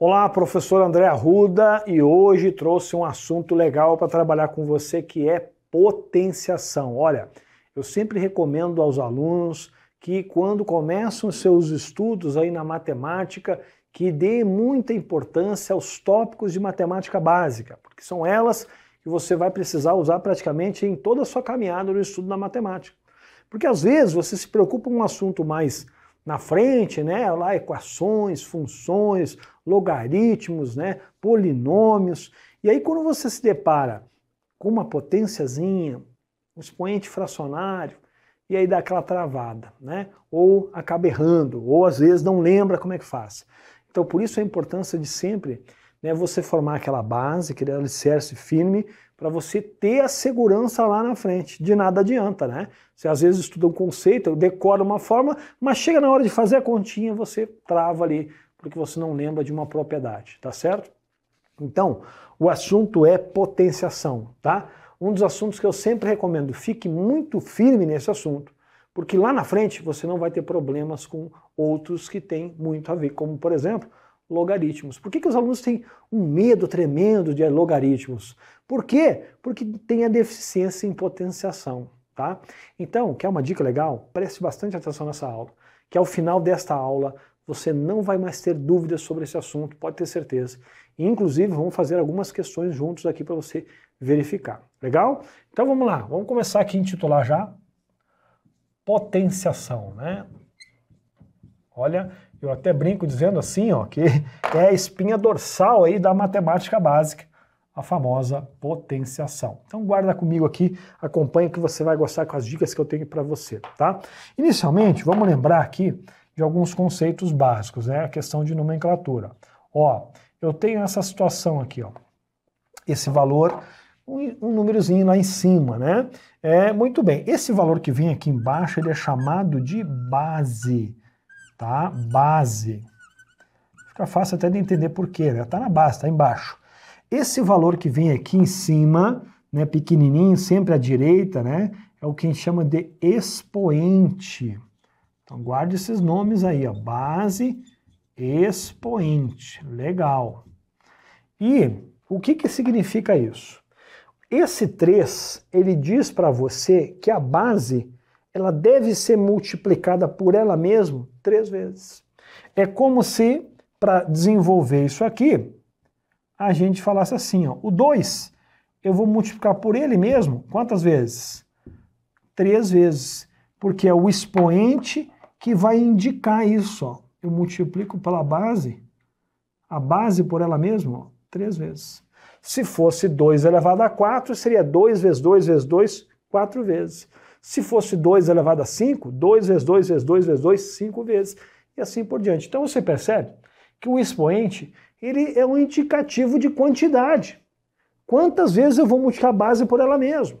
Olá, professor André Arruda, e hoje trouxe um assunto legal para trabalhar com você que é potenciação. Olha, eu sempre recomendo aos alunos que quando começam seus estudos aí na matemática, que dê muita importância aos tópicos de matemática básica, porque são elas que você vai precisar usar praticamente em toda a sua caminhada no estudo da matemática. Porque às vezes você se preocupa com um assunto mais na frente, né? Lá equações, funções, logaritmos, né? Polinômios. E aí quando você se depara com uma potenciazinha, um expoente fracionário, e aí dá aquela travada, né? Ou acaba errando, ou às vezes não lembra como é que faz. Então por isso a importância de sempre né, você formar aquela base, aquele alicerce firme para você ter a segurança lá na frente. De nada adianta, né? Você às vezes estuda um conceito, decora uma forma, mas chega na hora de fazer a continha, você trava ali, porque você não lembra de uma propriedade, tá certo? Então, o assunto é potenciação, tá? Um dos assuntos que eu sempre recomendo, fique muito firme nesse assunto, porque lá na frente você não vai ter problemas com outros que têm muito a ver, como por exemplo, logaritmos. Por que, que os alunos têm um medo tremendo de logaritmos? Por quê? Porque tem a deficiência em potenciação. Tá? Então, quer uma dica legal? Preste bastante atenção nessa aula, que ao final desta aula você não vai mais ter dúvidas sobre esse assunto, pode ter certeza. inclusive, vamos fazer algumas questões juntos aqui para você verificar. Legal? Então vamos lá, vamos começar aqui a intitular já. Potenciação, né? Olha, eu até brinco dizendo assim, ó, que é a espinha dorsal aí da matemática básica, a famosa potenciação. Então guarda comigo aqui, acompanha que você vai gostar com as dicas que eu tenho para você, tá? Inicialmente, vamos lembrar aqui de alguns conceitos básicos, né? A questão de nomenclatura. Ó, eu tenho essa situação aqui, ó. Esse valor um, um númerozinho lá em cima, né? É, muito bem. Esse valor que vem aqui embaixo, ele é chamado de base tá? Base. Fica fácil até de entender por quê, né? Tá na base, tá embaixo. Esse valor que vem aqui em cima, né, pequenininho, sempre à direita, né, é o que a gente chama de expoente. Então guarde esses nomes aí, ó, base, expoente. Legal. E o que que significa isso? Esse 3, ele diz para você que a base ela deve ser multiplicada por ela mesma três vezes. É como se, para desenvolver isso aqui, a gente falasse assim, ó, o 2 eu vou multiplicar por ele mesmo quantas vezes? Três vezes, porque é o expoente que vai indicar isso. Ó. Eu multiplico pela base, a base por ela mesma, ó, três vezes. Se fosse 2 elevado a 4, seria 2 vezes 2 vezes 2, quatro vezes. Se fosse 2 elevado a 5, 2 vezes 2 vezes 2 vezes 2, 5 vezes, e assim por diante. Então você percebe que o expoente ele é um indicativo de quantidade. Quantas vezes eu vou multiplicar a base por ela mesma?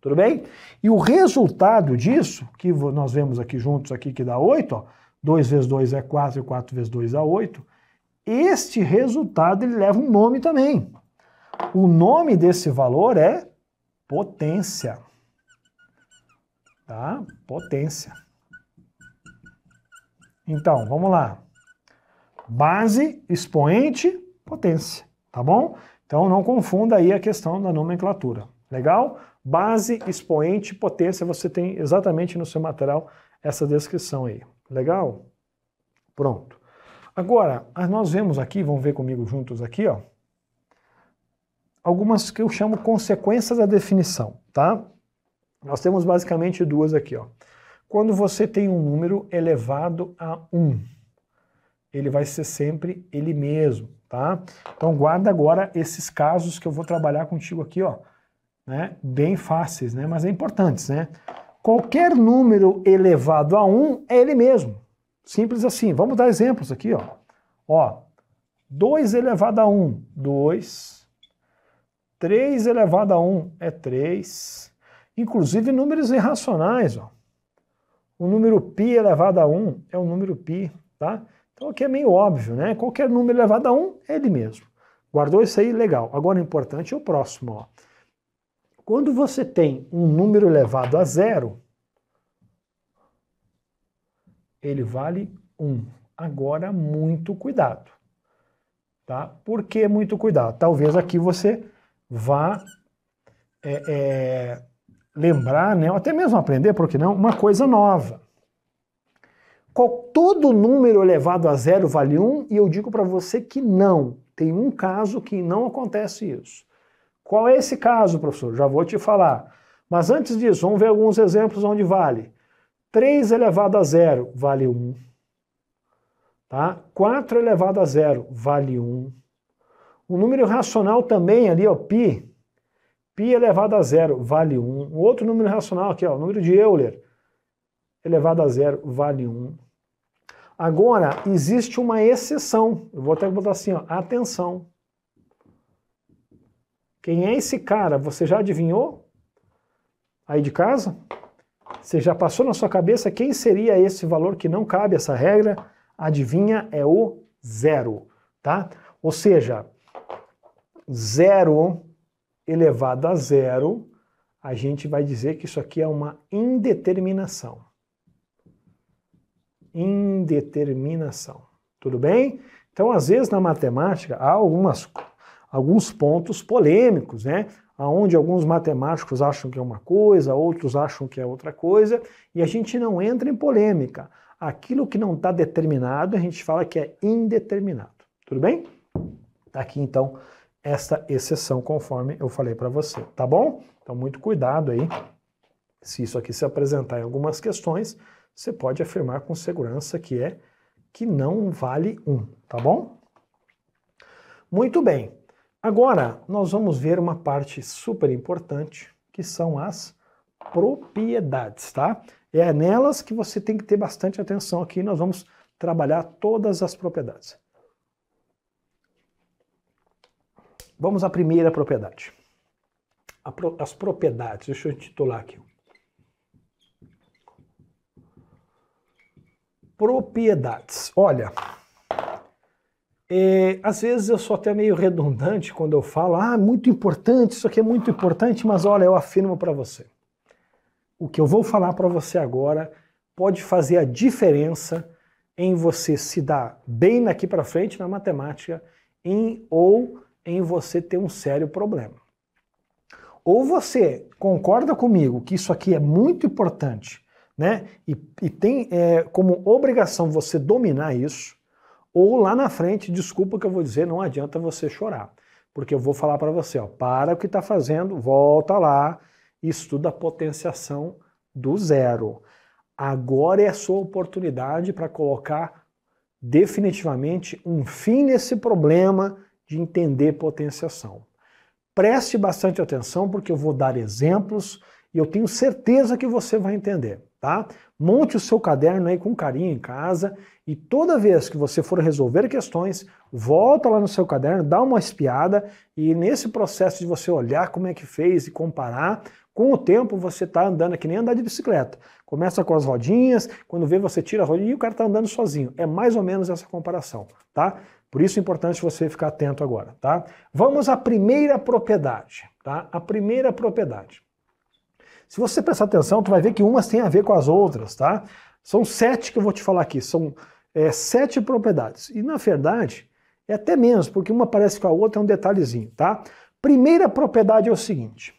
Tudo bem? E o resultado disso, que nós vemos aqui juntos aqui que dá 8, ó, 2 vezes 2 é 4 e 4 vezes 2 dá 8, este resultado ele leva um nome também. O nome desse valor é potência tá? Potência. Então, vamos lá. Base, expoente, potência, tá bom? Então não confunda aí a questão da nomenclatura, legal? Base, expoente, potência, você tem exatamente no seu material essa descrição aí, legal? Pronto. Agora, ah, nós vemos aqui, vamos ver comigo juntos aqui, ó, algumas que eu chamo consequências da definição, tá? Nós temos basicamente duas aqui. Ó. Quando você tem um número elevado a 1, ele vai ser sempre ele mesmo, tá? Então guarda agora esses casos que eu vou trabalhar contigo aqui, ó, né? Bem fáceis, né? Mas é importantes, né? Qualquer número elevado a 1 é ele mesmo. Simples assim. Vamos dar exemplos aqui, ó. Ó, 2 elevado a 1, 2. 3 elevado a 1 é 3 inclusive números irracionais. Ó. O número π elevado a 1 é o número π, tá? Então aqui é meio óbvio, né? Qualquer número elevado a 1 é ele mesmo. Guardou isso aí? Legal. Agora o importante é o próximo, ó. Quando você tem um número elevado a zero, ele vale 1. Agora, muito cuidado. Tá? Por que muito cuidado? Talvez aqui você vá é, é, lembrar, né, ou até mesmo aprender, por que não, uma coisa nova. Todo número elevado a zero vale 1 um, e eu digo para você que não. Tem um caso que não acontece isso. Qual é esse caso, professor? Já vou te falar. Mas antes disso, vamos ver alguns exemplos onde vale. 3 elevado a zero vale 1. Um, tá? 4 elevado a zero vale 1. Um. O número racional também ali, ó, π, π elevado a zero vale 1. Um outro número racional aqui, ó, o número de Euler elevado a zero vale 1. Um. Agora, existe uma exceção. Eu vou até botar assim, ó, atenção. Quem é esse cara? Você já adivinhou? Aí de casa? Você já passou na sua cabeça quem seria esse valor que não cabe essa regra? Adivinha, é o zero, tá? Ou seja, zero elevado a zero, a gente vai dizer que isso aqui é uma indeterminação. Indeterminação. Tudo bem? Então, às vezes na matemática há algumas, alguns pontos polêmicos, né? Onde alguns matemáticos acham que é uma coisa, outros acham que é outra coisa, e a gente não entra em polêmica. Aquilo que não está determinado, a gente fala que é indeterminado. Tudo bem? Tá aqui então esta exceção, conforme eu falei para você, tá bom? Então, muito cuidado aí. Se isso aqui se apresentar em algumas questões, você pode afirmar com segurança que é que não vale um, tá bom? Muito bem. Agora, nós vamos ver uma parte super importante, que são as propriedades, tá? É nelas que você tem que ter bastante atenção aqui, nós vamos trabalhar todas as propriedades. Vamos à primeira propriedade. As propriedades, deixa eu titular aqui. Propriedades. Olha, é, às vezes eu sou até meio redundante quando eu falo, ah, muito importante, isso aqui é muito importante, mas olha, eu afirmo para você. O que eu vou falar para você agora pode fazer a diferença em você se dar bem daqui para frente na matemática em ou em você ter um sério problema. Ou você concorda comigo que isso aqui é muito importante, né? E, e tem é, como obrigação você dominar isso, ou lá na frente, desculpa que eu vou dizer, não adianta você chorar. Porque eu vou falar para você, ó, para o que está fazendo, volta lá, estuda a potenciação do zero. Agora é a sua oportunidade para colocar definitivamente um fim nesse problema de entender potenciação. Preste bastante atenção, porque eu vou dar exemplos e eu tenho certeza que você vai entender, tá? Monte o seu caderno aí com carinho em casa e toda vez que você for resolver questões, volta lá no seu caderno, dá uma espiada e nesse processo de você olhar como é que fez e comparar, com o tempo você está andando é que nem andar de bicicleta. Começa com as rodinhas, quando vê você tira a rodinha e o cara está andando sozinho. É mais ou menos essa comparação, tá? Por isso é importante você ficar atento agora, tá? Vamos à primeira propriedade, tá? A primeira propriedade. Se você prestar atenção, tu vai ver que umas têm a ver com as outras, tá? São sete que eu vou te falar aqui, são é, sete propriedades. E na verdade, é até menos, porque uma parece com a outra, é um detalhezinho, tá? Primeira propriedade é o seguinte.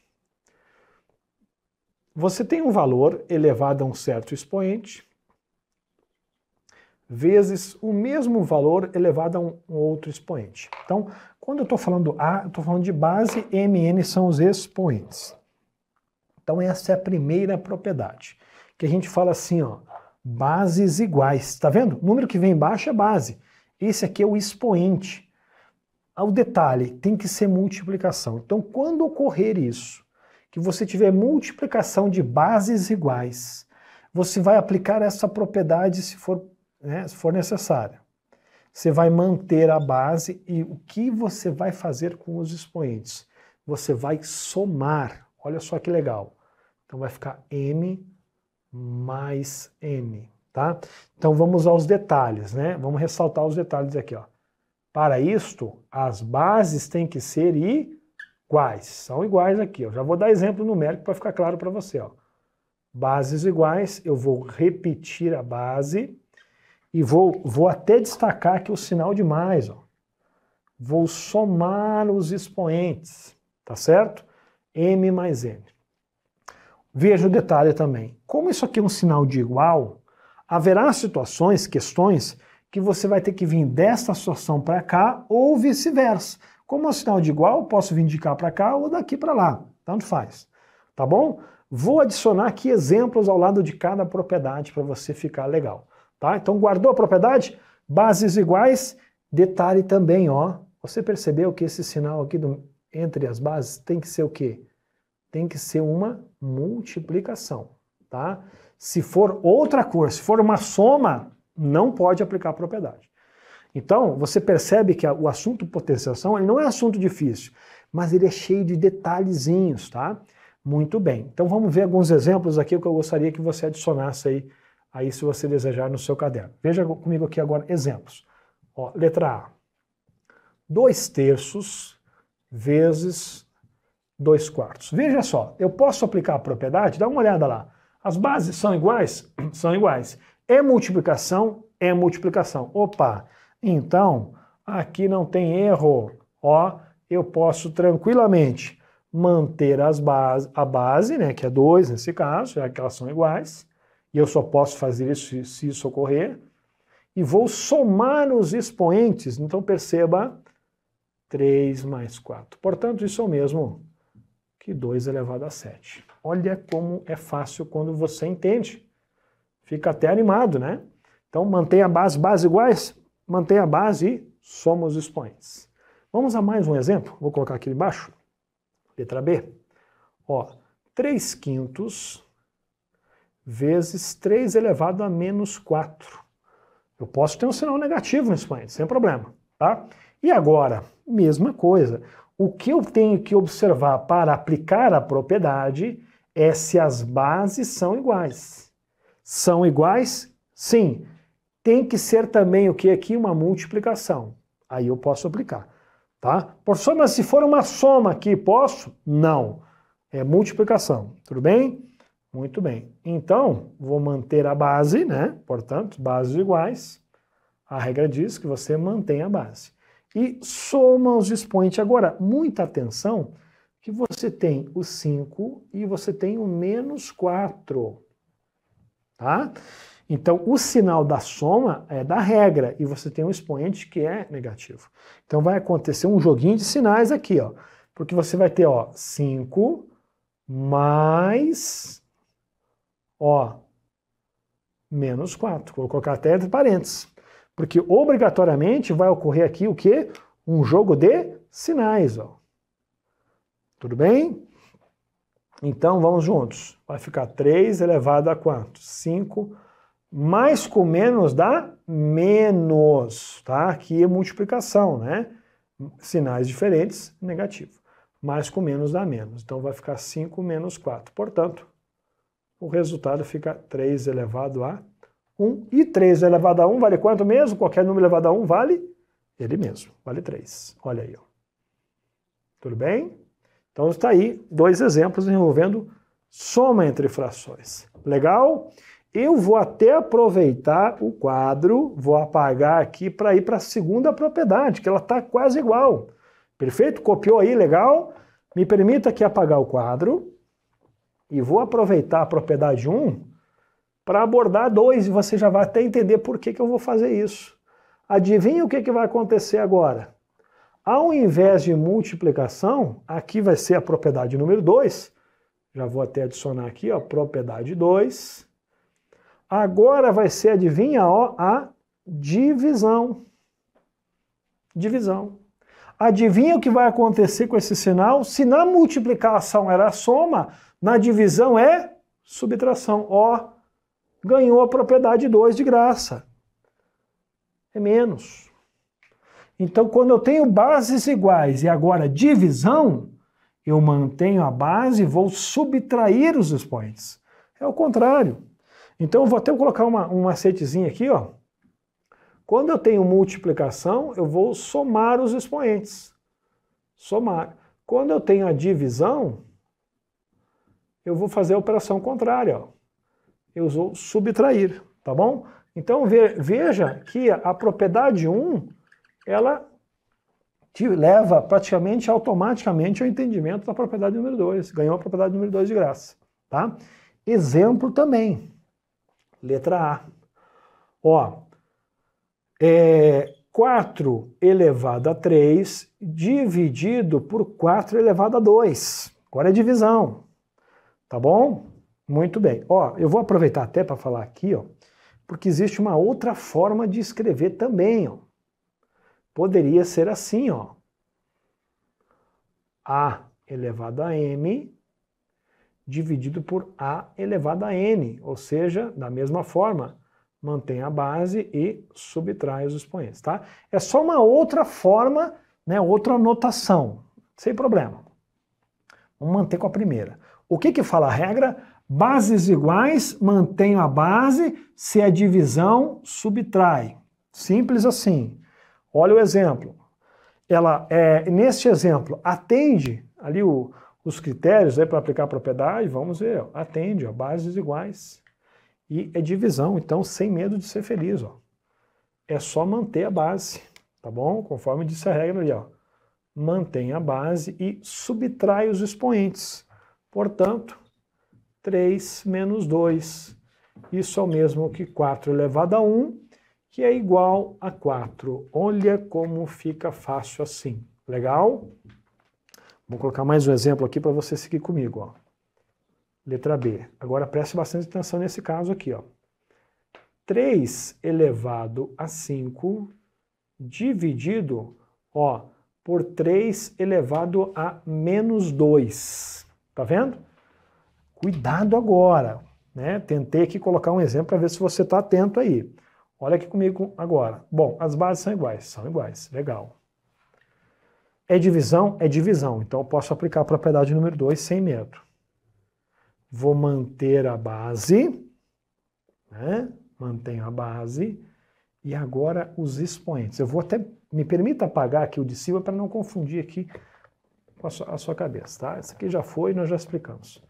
Você tem um valor elevado a um certo expoente, vezes o mesmo valor elevado a um, outro expoente. Então, quando eu estou falando A, eu estou falando de base, M N são os expoentes. Então, essa é a primeira propriedade, que a gente fala assim, ó, bases iguais, está vendo? O número que vem embaixo é base, esse aqui é o expoente. O detalhe, tem que ser multiplicação. Então, quando ocorrer isso, que você tiver multiplicação de bases iguais, você vai aplicar essa propriedade se for né, se for necessário. Você vai manter a base e o que você vai fazer com os expoentes? Você vai somar. Olha só que legal. Então vai ficar m mais m, tá? Então vamos aos detalhes, né? Vamos ressaltar os detalhes aqui, ó. Para isto, as bases têm que ser iguais. São iguais aqui, Eu Já vou dar exemplo numérico para ficar claro para você, ó. Bases iguais, eu vou repetir a base e vou, vou até destacar aqui é o sinal de mais. Ó. Vou somar os expoentes, tá certo? M mais N. Veja o detalhe também. Como isso aqui é um sinal de igual, haverá situações, questões, que você vai ter que vir desta situação para cá ou vice-versa. Como é um sinal de igual, posso vir de cá para cá ou daqui para lá. Tanto faz. Tá bom? Vou adicionar aqui exemplos ao lado de cada propriedade para você ficar legal. Tá? Então guardou a propriedade, bases iguais, detalhe também, ó. Você percebeu que esse sinal aqui do, entre as bases tem que ser o quê? Tem que ser uma multiplicação, tá? Se for outra cor, se for uma soma, não pode aplicar a propriedade. Então, você percebe que o assunto potenciação ele não é assunto difícil, mas ele é cheio de detalhezinhos, tá? Muito bem. Então vamos ver alguns exemplos aqui que eu gostaria que você adicionasse aí aí se você desejar no seu caderno. Veja comigo aqui agora exemplos. Ó, letra A. 2 terços vezes 2 quartos. Veja só, eu posso aplicar a propriedade? Dá uma olhada lá. As bases são iguais? São iguais. É multiplicação? É multiplicação. Opa, então aqui não tem erro. Ó, eu posso tranquilamente manter as base, a base, né, que é 2 nesse caso, já que elas são iguais, e eu só posso fazer isso se isso ocorrer, e vou somar os expoentes. Então perceba 3 mais 4. Portanto, isso é o mesmo que 2 elevado a 7. Olha como é fácil quando você entende. Fica até animado, né? Então mantenha a base, base iguais, mantenha a base e soma os expoentes. Vamos a mais um exemplo? Vou colocar aqui embaixo. Letra B. Ó, 3 quintos vezes 3 elevado a menos 4. Eu posso ter um sinal negativo nesse momento, sem problema. Tá? E agora, mesma coisa. O que eu tenho que observar para aplicar a propriedade é se as bases são iguais. São iguais? Sim. Tem que ser também o que aqui? Uma multiplicação. Aí eu posso aplicar. Tá? Professor, mas se for uma soma aqui, posso? Não. É multiplicação. Tudo bem? Muito bem. Então, vou manter a base, né? Portanto, bases iguais. A regra diz que você mantém a base. E soma os expoentes. Agora, muita atenção que você tem o 5 e você tem o menos 4. Tá? Então, o sinal da soma é da regra e você tem um expoente que é negativo. Então, vai acontecer um joguinho de sinais aqui, ó. Porque você vai ter, ó, 5 mais Ó menos 4. Vou colocar até entre parênteses. Porque obrigatoriamente vai ocorrer aqui o quê? Um jogo de sinais. Ó. Tudo bem? Então vamos juntos. Vai ficar 3 elevado a quanto? 5 mais com menos dá menos, tá? Aqui é multiplicação, né? Sinais diferentes, negativo. Mais com menos dá menos. Então vai ficar 5 menos 4. Portanto, o resultado fica 3 elevado a 1. E 3 elevado a 1 vale quanto mesmo? Qualquer número elevado a 1 vale ele mesmo, vale 3. Olha aí. Ó. Tudo bem? Então está aí dois exemplos envolvendo soma entre frações. Legal? Eu vou até aproveitar o quadro, vou apagar aqui para ir para a segunda propriedade, que ela está quase igual. Perfeito? Copiou aí, legal? Me permita aqui apagar o quadro e vou aproveitar a propriedade 1 para abordar 2 e você já vai até entender por que, que eu vou fazer isso. Adivinha o que, que vai acontecer agora? Ao invés de multiplicação, aqui vai ser a propriedade número 2, já vou até adicionar aqui, ó, propriedade 2. Agora vai ser, adivinha, ó, a divisão. Divisão. Adivinha o que vai acontecer com esse sinal? Se na multiplicação era a soma, na divisão é subtração. O ganhou a propriedade 2 de graça. É menos. Então, quando eu tenho bases iguais e agora divisão, eu mantenho a base e vou subtrair os expoentes. É o contrário. Então, eu vou até colocar uma, um macetezinho aqui, ó. Quando eu tenho multiplicação, eu vou somar os expoentes. Somar. Quando eu tenho a divisão, eu vou fazer a operação contrária. Ó. Eu vou subtrair, tá bom? Então veja que a propriedade 1, ela te leva praticamente automaticamente ao entendimento da propriedade número 2. Ganhou a propriedade número 2 de graça, tá? Exemplo também. Letra A. Ó, é 4 elevado a 3 dividido por 4 elevado a 2. Agora é divisão. Tá bom? Muito bem. Ó, eu vou aproveitar até para falar aqui, ó, porque existe uma outra forma de escrever também, ó. Poderia ser assim, ó. A elevado a m dividido por a elevado a n, ou seja, da mesma forma, mantém a base e subtrai os expoentes, tá? É só uma outra forma, né, outra notação, sem problema. Vamos manter com a primeira. O que, que fala a regra? Bases iguais, mantém a base, se é divisão, subtrai. Simples assim. Olha o exemplo. Ela, é, neste exemplo, atende ali o, os critérios né, para aplicar a propriedade, vamos ver, atende, ó, bases iguais. E é divisão, então sem medo de ser feliz. Ó. É só manter a base, tá bom? Conforme disse a regra ali, ó. mantém a base e subtrai os expoentes. Portanto, 3 menos 2. Isso é o mesmo que 4 elevado a 1, que é igual a 4. Olha como fica fácil assim. Legal? Vou colocar mais um exemplo aqui para você seguir comigo. Ó. Letra B. Agora preste bastante atenção nesse caso aqui. Ó. 3 elevado a 5 dividido ó, por 3 elevado a menos 2. Tá vendo? Cuidado agora, né? Tentei aqui colocar um exemplo para ver se você está atento aí. Olha aqui comigo agora. Bom, as bases são iguais, são iguais, legal. É divisão? É divisão, então eu posso aplicar a propriedade número 2 sem medo. Vou manter a base, né? mantenho a base, e agora os expoentes. Eu vou até, me permita apagar aqui o de cima para não confundir aqui com a sua cabeça, tá? Isso aqui já foi, nós já explicamos.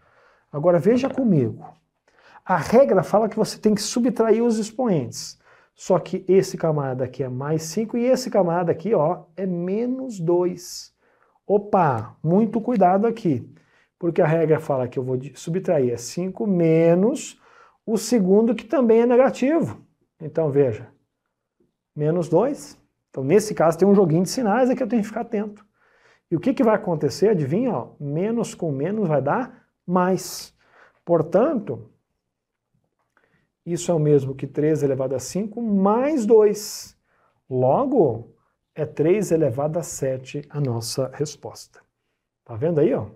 Agora veja comigo. A regra fala que você tem que subtrair os expoentes. Só que esse camada aqui é mais 5 e esse camada aqui, ó, é menos 2. Opa, muito cuidado aqui. Porque a regra fala que eu vou subtrair é 5 menos o segundo que também é negativo. Então veja, menos 2. Então nesse caso tem um joguinho de sinais aqui, eu tenho que ficar atento. E o que, que vai acontecer? Adivinha? Ó, menos com menos vai dar mais. Portanto, isso é o mesmo que 3 elevado a 5 mais 2. Logo, é 3 elevado a 7 a nossa resposta. Tá vendo aí, ó?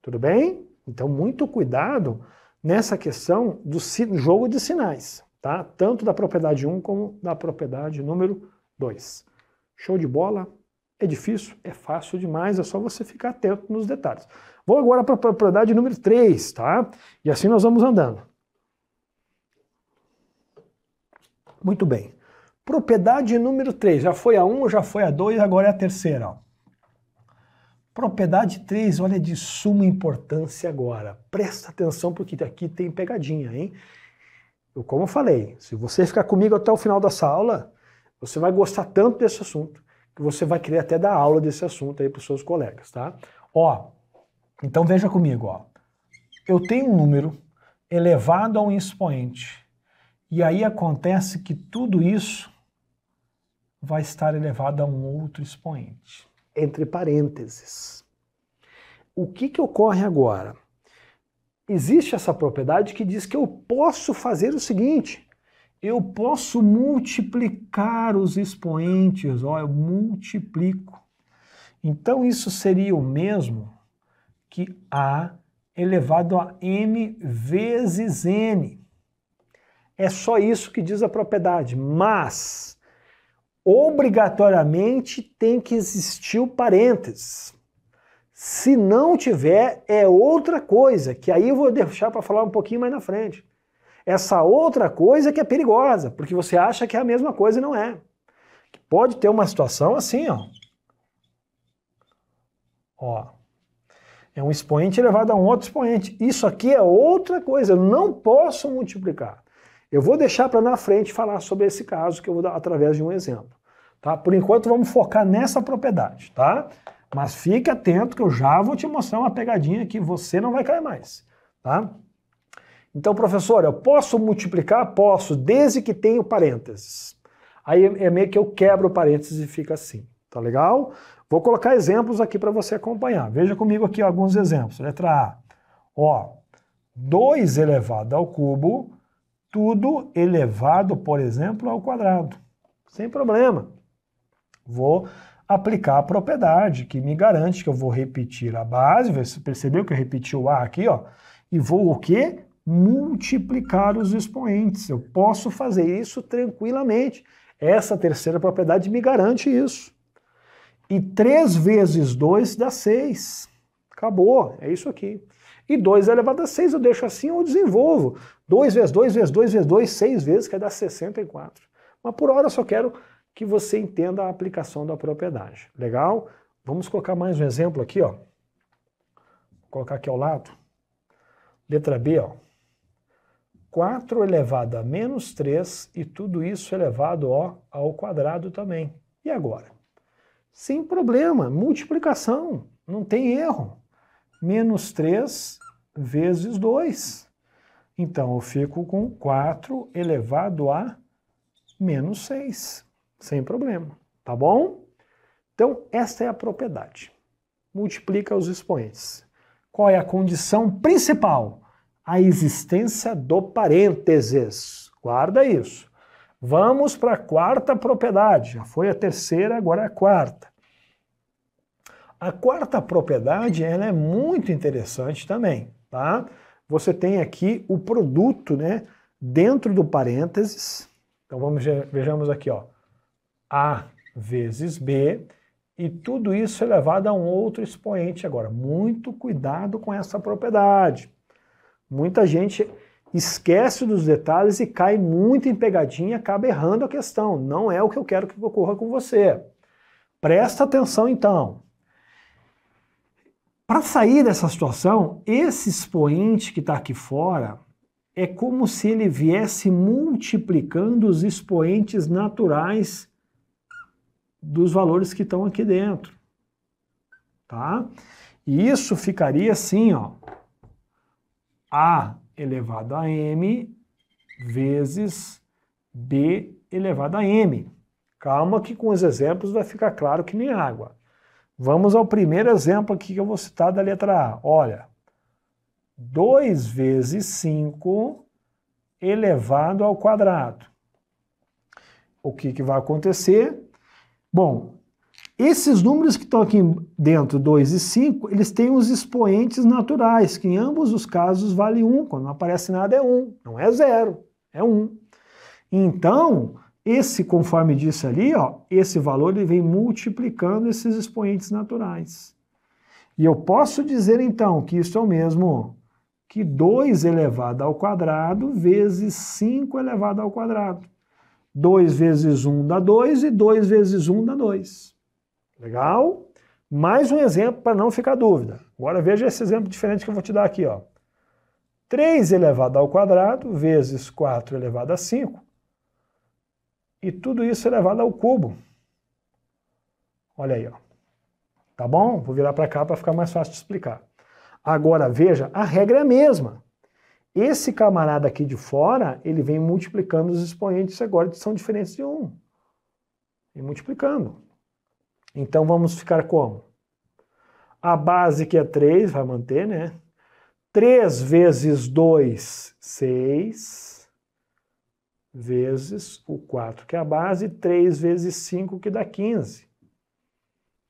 Tudo bem? Então, muito cuidado nessa questão do jogo de sinais, tá? Tanto da propriedade 1 como da propriedade número 2. Show de bola? É difícil? É fácil demais, é só você ficar atento nos detalhes. Vou agora para a propriedade número 3, tá? E assim nós vamos andando. Muito bem. Propriedade número 3, já foi a 1, já foi a 2, agora é a terceira. Ó. Propriedade 3, olha, é de suma importância agora. Presta atenção porque aqui tem pegadinha, hein? como eu falei, se você ficar comigo até o final dessa aula, você vai gostar tanto desse assunto que você vai querer até dar aula desse assunto aí para os seus colegas, tá? Ó, então veja comigo, ó. Eu tenho um número elevado a um expoente, e aí acontece que tudo isso vai estar elevado a um outro expoente. Entre parênteses. O que, que ocorre agora? Existe essa propriedade que diz que eu posso fazer o seguinte: eu posso multiplicar os expoentes, ó, eu multiplico. Então isso seria o mesmo que A elevado a m vezes n. É só isso que diz a propriedade, mas obrigatoriamente tem que existir o parênteses. Se não tiver, é outra coisa, que aí eu vou deixar para falar um pouquinho mais na frente essa outra coisa que é perigosa, porque você acha que é a mesma coisa e não é. Pode ter uma situação assim, ó. Ó. É um expoente elevado a um outro expoente. Isso aqui é outra coisa, eu não posso multiplicar. Eu vou deixar para na frente falar sobre esse caso que eu vou dar através de um exemplo, tá? Por enquanto vamos focar nessa propriedade, tá? Mas fique atento que eu já vou te mostrar uma pegadinha que você não vai cair mais, tá? Então, professor, eu posso multiplicar? Posso, desde que tenho parênteses. Aí é, é meio que eu quebro parênteses e fica assim, tá legal? Vou colocar exemplos aqui para você acompanhar. Veja comigo aqui alguns exemplos. Letra A. Ó, 2 elevado ao cubo, tudo elevado, por exemplo, ao quadrado. Sem problema. Vou aplicar a propriedade que me garante que eu vou repetir a base, você percebeu que eu repeti o A aqui, ó, e vou o quê? multiplicar os expoentes. Eu posso fazer isso tranquilamente. Essa terceira propriedade me garante isso. E 3 vezes 2 dá 6. Acabou, é isso aqui. E 2 elevado a 6 eu deixo assim ou desenvolvo. 2 vezes 2 vezes 2 vezes 2, 6 vezes, que é dar 64. Mas por hora eu só quero que você entenda a aplicação da propriedade. Legal? Vamos colocar mais um exemplo aqui, ó. Vou colocar aqui ao lado. Letra B, ó. 4 elevado a menos 3 e tudo isso elevado ó, ao quadrado também. E agora? Sem problema, multiplicação, não tem erro. Menos 3 vezes 2. Então, eu fico com 4 elevado a menos 6, sem problema, tá bom? Então, esta é a propriedade. Multiplica os expoentes. Qual é a condição principal? a existência do parênteses. Guarda isso. Vamos para a quarta propriedade. Já foi a terceira, agora é a quarta. A quarta propriedade ela é muito interessante também, tá? Você tem aqui o produto, né, dentro do parênteses. Então vamos vejamos aqui, ó. A vezes B e tudo isso elevado é a um outro expoente agora. Muito cuidado com essa propriedade. Muita gente esquece dos detalhes e cai muito em pegadinha, acaba errando a questão. Não é o que eu quero que ocorra com você. Presta atenção então. Para sair dessa situação, esse expoente que está aqui fora é como se ele viesse multiplicando os expoentes naturais dos valores que estão aqui dentro. Tá? E isso ficaria assim, ó. A elevado a M vezes B elevado a M. Calma que com os exemplos vai ficar claro que nem água. Vamos ao primeiro exemplo aqui que eu vou citar da letra A. Olha, 2 vezes 5 elevado ao quadrado. O que, que vai acontecer? Bom, esses números que estão aqui dentro 2 e 5, eles têm os expoentes naturais, que em ambos os casos vale 1. Um. Quando não aparece nada é 1, um, não é 0, é 1. Um. Então, esse, conforme disse ali, ó, esse valor ele vem multiplicando esses expoentes naturais. E eu posso dizer então que isso é o mesmo que 2 elevado ao quadrado vezes 5 elevado ao quadrado. 2 vezes 1 dá 2 e 2 vezes 1 dá 2. Legal? Mais um exemplo para não ficar dúvida. Agora veja esse exemplo diferente que eu vou te dar aqui. Ó. 3 elevado ao quadrado vezes 4 elevado a 5 e tudo isso elevado ao cubo. Olha aí. Ó. Tá bom? Vou virar para cá para ficar mais fácil de explicar. Agora veja, a regra é a mesma. Esse camarada aqui de fora, ele vem multiplicando os expoentes agora que são diferentes de 1. Vem multiplicando. Então vamos ficar como? A base que é 3, vai manter, né? 3 vezes 2, 6. Vezes o 4, que é a base, 3 vezes 5, que dá 15.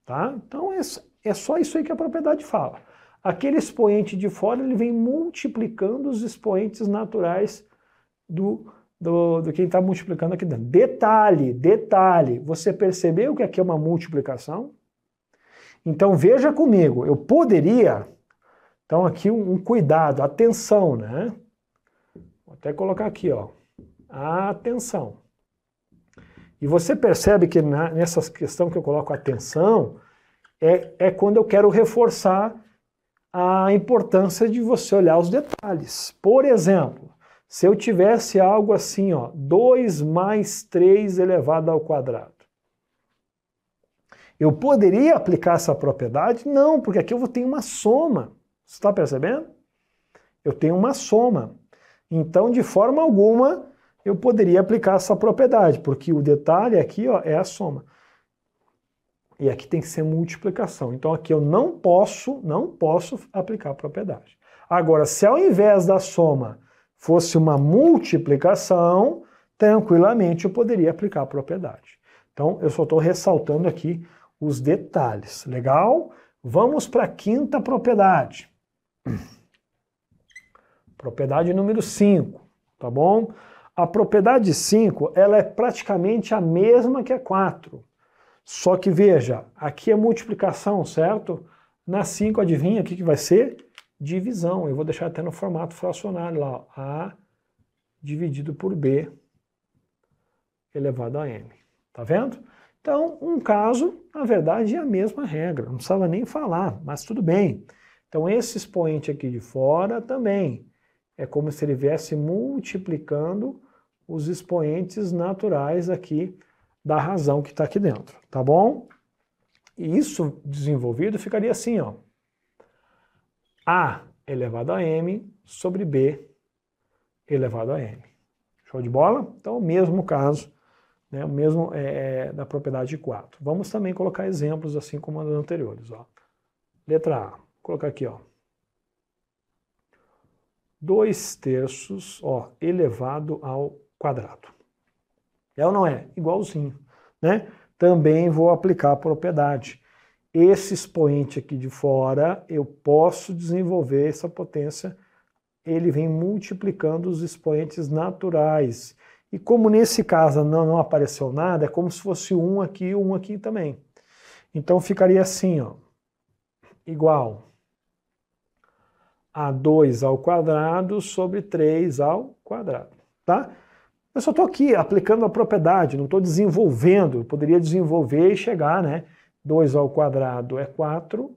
Tá? Então é, é, só isso aí que a propriedade fala. Aquele expoente de fora ele vem multiplicando os expoentes naturais do do, do quem está multiplicando aqui dentro. Detalhe, detalhe, você percebeu que aqui é uma multiplicação? Então veja comigo, eu poderia, então aqui um, um cuidado, atenção, né? Vou até colocar aqui, ó, atenção. E você percebe que na, nessa questão que eu coloco atenção, é, é quando eu quero reforçar a importância de você olhar os detalhes. Por exemplo, se eu tivesse algo assim, ó, 2 mais 3 elevado ao quadrado. Eu poderia aplicar essa propriedade? Não, porque aqui eu vou ter uma soma. Você está percebendo? Eu tenho uma soma. Então, de forma alguma, eu poderia aplicar essa propriedade, porque o detalhe aqui ó, é a soma. E aqui tem que ser multiplicação. Então, aqui eu não posso, não posso aplicar a propriedade. Agora, se ao invés da soma fosse uma multiplicação, tranquilamente eu poderia aplicar a propriedade. Então, eu só estou ressaltando aqui os detalhes. Legal? Vamos para a quinta propriedade. Propriedade número 5, tá bom? A propriedade 5, ela é praticamente a mesma que a 4. Só que veja, aqui é multiplicação, certo? Na 5, adivinha o que, que vai ser? divisão. Eu vou deixar até no formato fracionário lá, ó, A dividido por B elevado a M. Tá vendo? Então, um caso, na verdade, é a mesma regra, não precisava nem falar, mas tudo bem. Então, esse expoente aqui de fora também é como se ele viesse multiplicando os expoentes naturais aqui da razão que está aqui dentro, tá bom? E isso desenvolvido ficaria assim, ó. A elevado a m sobre B elevado a m. Show de bola? Então, o mesmo caso, né, o mesmo é, é da propriedade 4. Vamos também colocar exemplos assim como as anteriores. Ó. Letra A, vou colocar aqui, ó. 2 terços ó, elevado ao quadrado. É ou não é? Igualzinho, né? Também vou aplicar a propriedade esse expoente aqui de fora, eu posso desenvolver essa potência. Ele vem multiplicando os expoentes naturais. E como nesse caso não, não apareceu nada, é como se fosse um aqui e um aqui também. Então ficaria assim, ó, igual a 2 ao quadrado sobre 3 ao quadrado, tá? Eu só estou aqui aplicando a propriedade, não estou desenvolvendo. Eu poderia desenvolver e chegar, né? 2 ao quadrado é 4,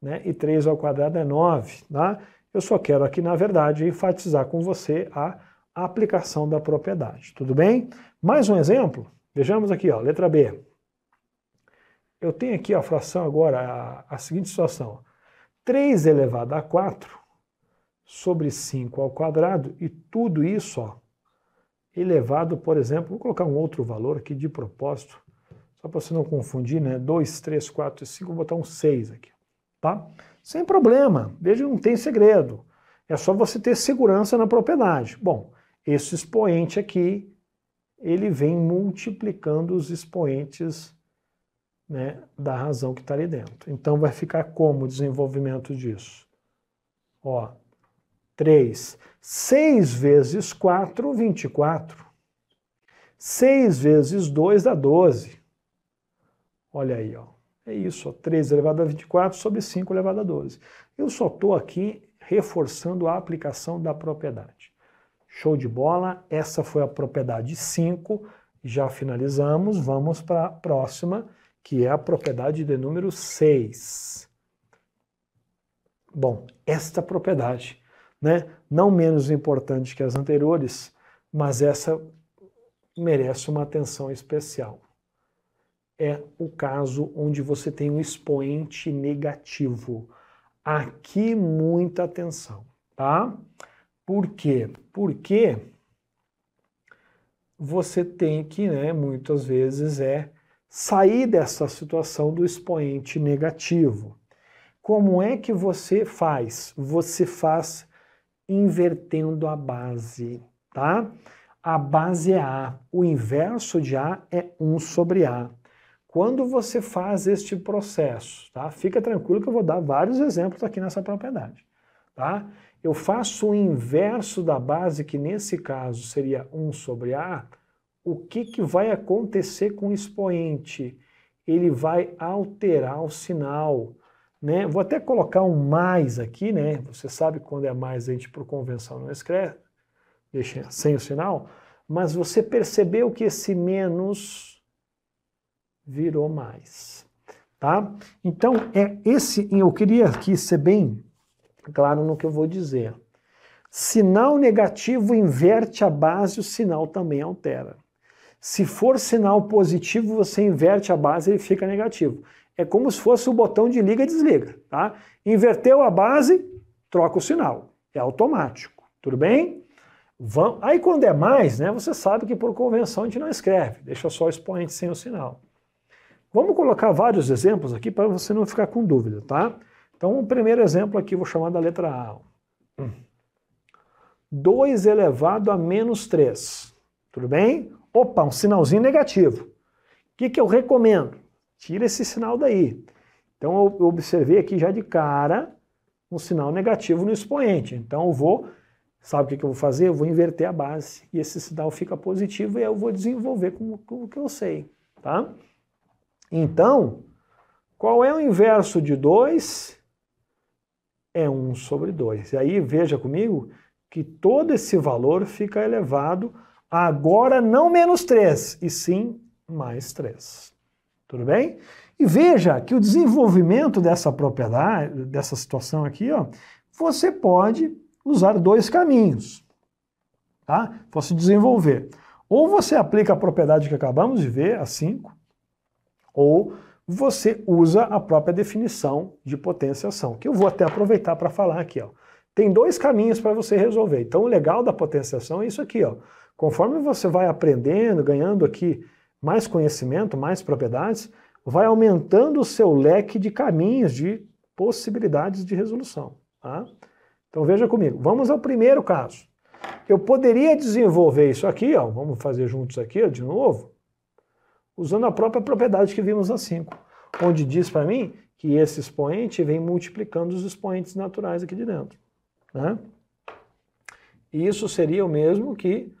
né? e 3 ao quadrado é 9. Tá? Eu só quero aqui, na verdade, enfatizar com você a aplicação da propriedade. Tudo bem? Mais um exemplo? Vejamos aqui, ó, letra B. Eu tenho aqui a fração agora, a, a seguinte situação. 3 elevado a 4 sobre 5 ao quadrado e tudo isso ó, elevado, por exemplo, vou colocar um outro valor aqui de propósito, só para você não confundir, né? 2, 3, 4 e 5, vou botar um 6 aqui, tá? Sem problema, veja, não tem segredo. É só você ter segurança na propriedade. Bom, esse expoente aqui, ele vem multiplicando os expoentes né, da razão que está ali dentro. Então vai ficar como o desenvolvimento disso? Ó, 3. 6 vezes 4, 24. 6 vezes 2 dá 12. Olha aí, ó. É isso, ó, elevado a 24 sobre 5 elevado a 12. Eu só estou aqui reforçando a aplicação da propriedade. Show de bola, essa foi a propriedade 5, já finalizamos, vamos para a próxima, que é a propriedade de número 6. Bom, esta propriedade, né, não menos importante que as anteriores, mas essa merece uma atenção especial é o caso onde você tem um expoente negativo. Aqui muita atenção, tá? Por quê? Porque você tem que, né, muitas vezes é sair dessa situação do expoente negativo. Como é que você faz? Você faz invertendo a base, tá? A base é A, o inverso de A é 1 sobre A. Quando você faz este processo, tá? fica tranquilo que eu vou dar vários exemplos aqui nessa propriedade. Tá? Eu faço o inverso da base, que nesse caso seria 1 sobre A, o que, que vai acontecer com o expoente? Ele vai alterar o sinal. Né? Vou até colocar um mais aqui, né? Você sabe quando é mais a gente por convenção não escreve, deixa sem o sinal, mas você percebeu que esse menos virou mais. Tá? Então, é esse, eu queria aqui ser bem claro no que eu vou dizer. Sinal negativo inverte a base, o sinal também altera. Se for sinal positivo, você inverte a base, ele fica negativo. É como se fosse o botão de liga e desliga, tá? Inverteu a base, troca o sinal. É automático, tudo bem? Vão... Aí quando é mais, né, você sabe que por convenção a gente não escreve, deixa só o expoente sem o sinal. Vamos colocar vários exemplos aqui para você não ficar com dúvida, tá? Então, o primeiro exemplo aqui, vou chamar da letra A. 2 hum. elevado a menos 3. Tudo bem? Opa, um sinalzinho negativo. O que, que eu recomendo? Tira esse sinal daí. Então, eu observei aqui já de cara um sinal negativo no expoente. Então, eu vou Sabe o que, que eu vou fazer? Eu vou inverter a base e esse sinal fica positivo e eu vou desenvolver com, com o que eu sei, tá? Então, qual é o inverso de 2? É 1 sobre 2. E aí, veja comigo que todo esse valor fica elevado agora não menos 3, e sim mais 3. Tudo bem? E veja que o desenvolvimento dessa propriedade, dessa situação aqui, ó, você pode usar dois caminhos tá? Para se desenvolver. Ou você aplica a propriedade que acabamos de ver, a 5, ou você usa a própria definição de potenciação, que eu vou até aproveitar para falar aqui. Ó. Tem dois caminhos para você resolver. Então, o legal da potenciação é isso aqui. Ó. Conforme você vai aprendendo, ganhando aqui mais conhecimento, mais propriedades, vai aumentando o seu leque de caminhos, de possibilidades de resolução. Tá? Então, veja comigo. Vamos ao primeiro caso. Eu poderia desenvolver isso aqui, ó, vamos fazer juntos aqui ó, de novo usando a própria propriedade que vimos na 5, onde diz para mim que esse expoente vem multiplicando os expoentes naturais aqui de dentro. Né? Isso seria o mesmo que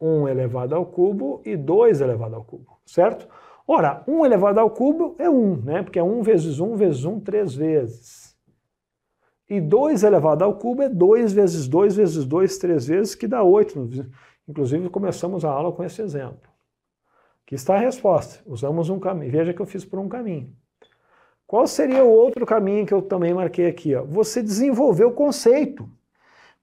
1 elevado ao cubo e 2 elevado ao cubo, certo? Ora, 1 elevado ao cubo é 1, né? porque é 1 vezes 1 vezes 1 três vezes. E 2 elevado ao cubo é 2 vezes 2 vezes 2 três vezes, que dá 8. Inclusive, começamos a aula com esse exemplo. Aqui está a resposta. Usamos um caminho. Veja que eu fiz por um caminho. Qual seria o outro caminho que eu também marquei aqui? Ó? Você desenvolveu o conceito.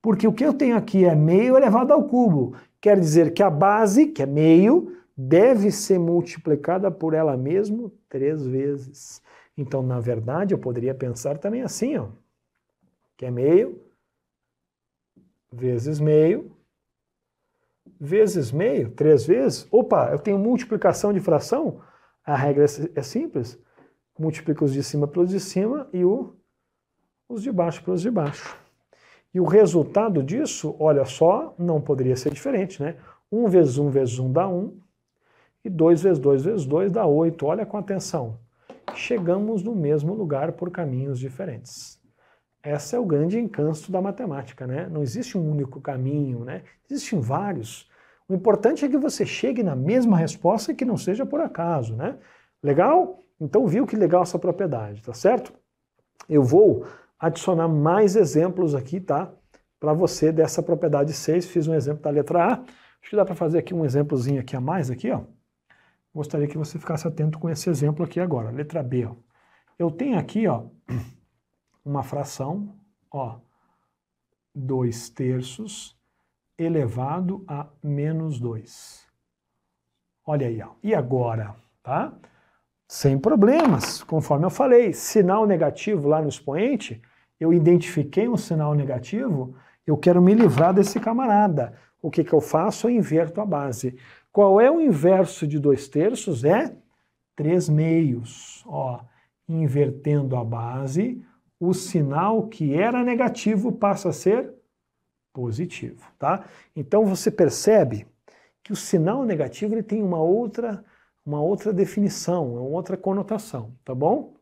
Porque o que eu tenho aqui é meio elevado ao cubo. Quer dizer que a base, que é meio, deve ser multiplicada por ela mesma três vezes. Então, na verdade, eu poderia pensar também assim, ó, que é meio vezes meio vezes meio, três vezes, opa, eu tenho multiplicação de fração, a regra é, é simples, multiplica os de cima pelos de cima e o, os de baixo pelos de baixo. E o resultado disso, olha só, não poderia ser diferente, né? 1 vezes 1 vezes 1 dá 1, e 2 vezes 2 vezes 2 dá 8. Olha com atenção. Chegamos no mesmo lugar por caminhos diferentes. Esse é o grande encanto da matemática, né? Não existe um único caminho, né? Existem vários. O importante é que você chegue na mesma resposta e que não seja por acaso, né? Legal? Então viu que legal essa propriedade, tá certo? Eu vou adicionar mais exemplos aqui, tá? Para você dessa propriedade 6, fiz um exemplo da letra A. Acho que dá para fazer aqui um exemplozinho aqui a mais aqui, ó. Gostaria que você ficasse atento com esse exemplo aqui agora, letra B, ó. Eu tenho aqui, ó, uma fração, ó, 2 terços elevado a menos 2. Olha aí, ó. e agora? Tá? Sem problemas, conforme eu falei, sinal negativo lá no expoente, eu identifiquei um sinal negativo, eu quero me livrar desse camarada. O que, que eu faço? Eu inverto a base. Qual é o inverso de 2 terços? É 3 meios. Ó, invertendo a base, o sinal que era negativo passa a ser positivo, tá? Então você percebe que o sinal negativo ele tem uma outra uma outra definição, uma outra conotação, tá bom?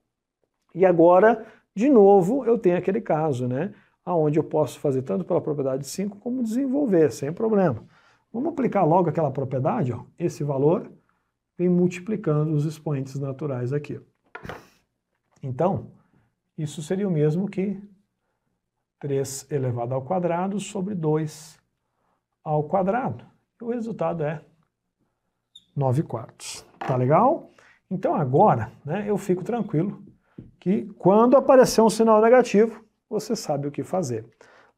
E agora, de novo, eu tenho aquele caso, né? Aonde eu posso fazer tanto pela propriedade 5 como desenvolver, sem problema. Vamos aplicar logo aquela propriedade, ó, esse valor vem multiplicando os expoentes naturais aqui. Então, isso seria o mesmo que 3 elevado ao quadrado sobre 2 ao quadrado. o resultado é 9 quartos. Tá legal? Então agora né, eu fico tranquilo que quando aparecer um sinal negativo, você sabe o que fazer.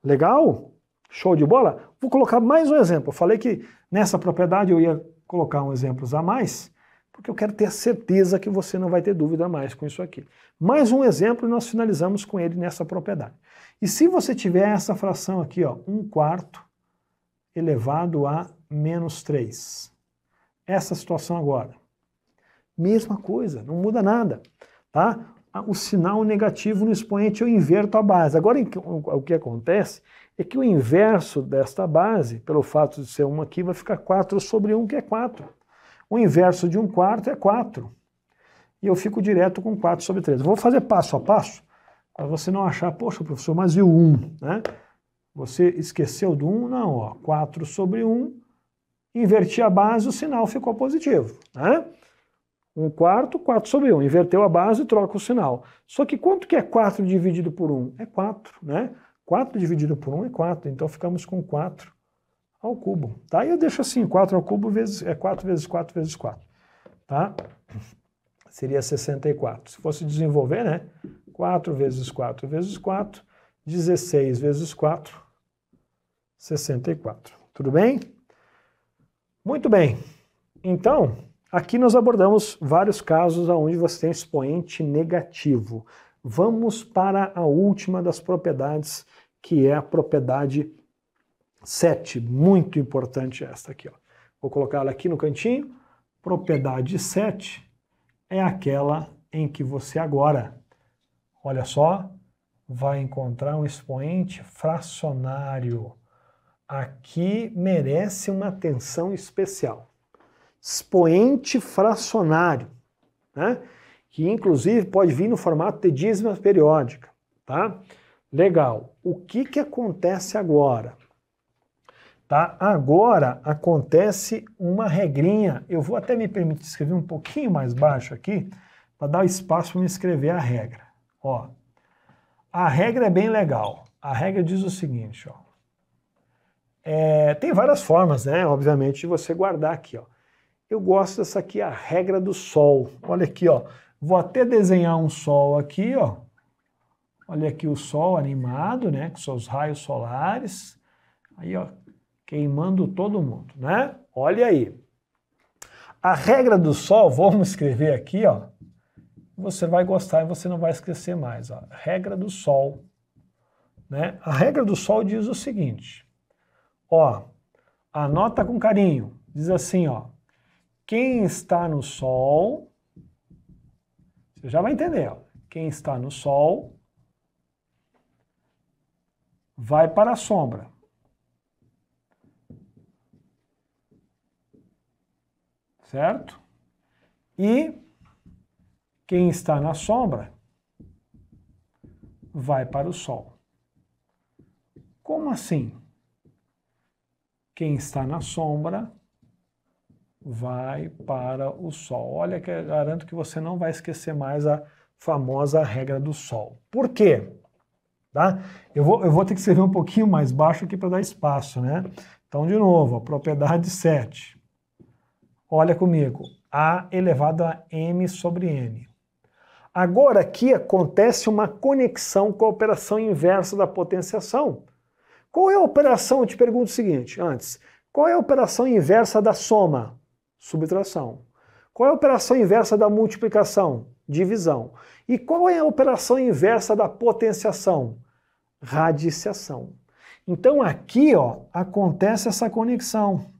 Legal? Show de bola? Vou colocar mais um exemplo. Eu falei que nessa propriedade eu ia colocar uns exemplos a mais porque eu quero ter certeza que você não vai ter dúvida mais com isso aqui. Mais um exemplo e nós finalizamos com ele nessa propriedade. E se você tiver essa fração aqui, ó, 1 quarto elevado a menos 3. Essa situação agora. Mesma coisa, não muda nada, tá? Ah, o sinal negativo no expoente eu inverto a base. Agora o que acontece é que o inverso desta base, pelo fato de ser 1 aqui, vai ficar 4 sobre 1, que é 4. O inverso de 1 quarto é 4. E eu fico direto com 4 sobre 3. Vou fazer passo a passo para você não achar, poxa, professor, mas e o 1? Né? Você esqueceu do 1? Não, ó, 4 sobre 1, inverti a base, o sinal ficou positivo. Né? 1 quarto, 4 sobre 1. Inverteu a base, troca o sinal. Só que quanto que é 4 dividido por 1? É 4, né? 4 dividido por 1 é 4, então ficamos com 4 ao cubo, tá? E eu deixo assim, 4 ao cubo vezes, é 4 vezes 4 vezes 4, tá? Seria 64. Se fosse desenvolver, né? 4 vezes 4 vezes 4, 16 vezes 4, 64. Tudo bem? Muito bem. Então, aqui nós abordamos vários casos onde você tem expoente negativo. Vamos para a última das propriedades, que é a propriedade 7, muito importante esta aqui. Ó. Vou colocar ela aqui no cantinho. Propriedade 7 é aquela em que você agora, olha só, vai encontrar um expoente fracionário. Aqui merece uma atenção especial. Expoente fracionário, né? que inclusive pode vir no formato de dízima periódica. Tá? Legal. O que, que acontece agora? Tá? Agora acontece uma regrinha. Eu vou até me permitir escrever um pouquinho mais baixo aqui para dar espaço para me escrever a regra. Ó, a regra é bem legal. A regra diz o seguinte, ó. É, tem várias formas, né? Obviamente, de você guardar aqui, ó. Eu gosto dessa aqui, a regra do sol. Olha aqui, ó. Vou até desenhar um sol aqui, ó. Olha aqui o sol animado, né? Com seus raios solares. Aí, ó, queimando todo mundo, né? Olha aí. A regra do sol, vamos escrever aqui, ó. Você vai gostar e você não vai esquecer mais, ó. Regra do sol, né? A regra do sol diz o seguinte, ó. Anota com carinho. Diz assim, ó. Quem está no sol, você já vai entender, ó. Quem está no sol vai para a sombra. certo? E quem está na sombra vai para o sol. Como assim? Quem está na sombra vai para o sol. Olha que garanto que você não vai esquecer mais a famosa regra do sol. Por quê? Tá? Eu, vou, eu vou ter que escrever um pouquinho mais baixo aqui para dar espaço, né? Então, de novo, a propriedade 7 Olha comigo. A elevado a m sobre n. Agora aqui acontece uma conexão com a operação inversa da potenciação. Qual é a operação? Eu te pergunto o seguinte, antes. Qual é a operação inversa da soma? Subtração. Qual é a operação inversa da multiplicação? Divisão. E qual é a operação inversa da potenciação? Radiciação. Então aqui ó, acontece essa conexão.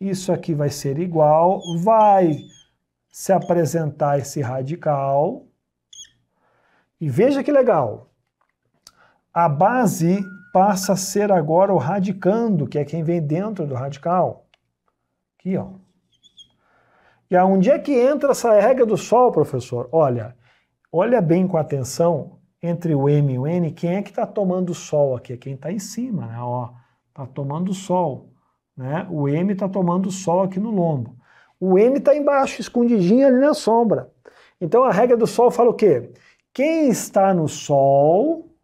Isso aqui vai ser igual, vai se apresentar esse radical. E veja que legal, a base passa a ser agora o radicando, que é quem vem dentro do radical. Aqui, ó. E aonde é que entra essa regra do Sol, professor? Olha, olha bem com atenção entre o M e o N, quem é que está tomando sol aqui? É quem está em cima, né? Ó, está tomando sol. Né? O M está tomando sol aqui no lombo. O M está embaixo, escondidinho ali na sombra. Então a regra do sol fala o quê? Quem está no sol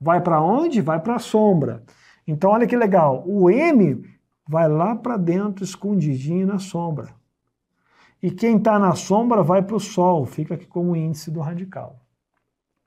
vai para onde? Vai para a sombra. Então olha que legal, o M vai lá para dentro, escondidinho na sombra. E quem está na sombra vai para o sol, fica aqui como índice do radical.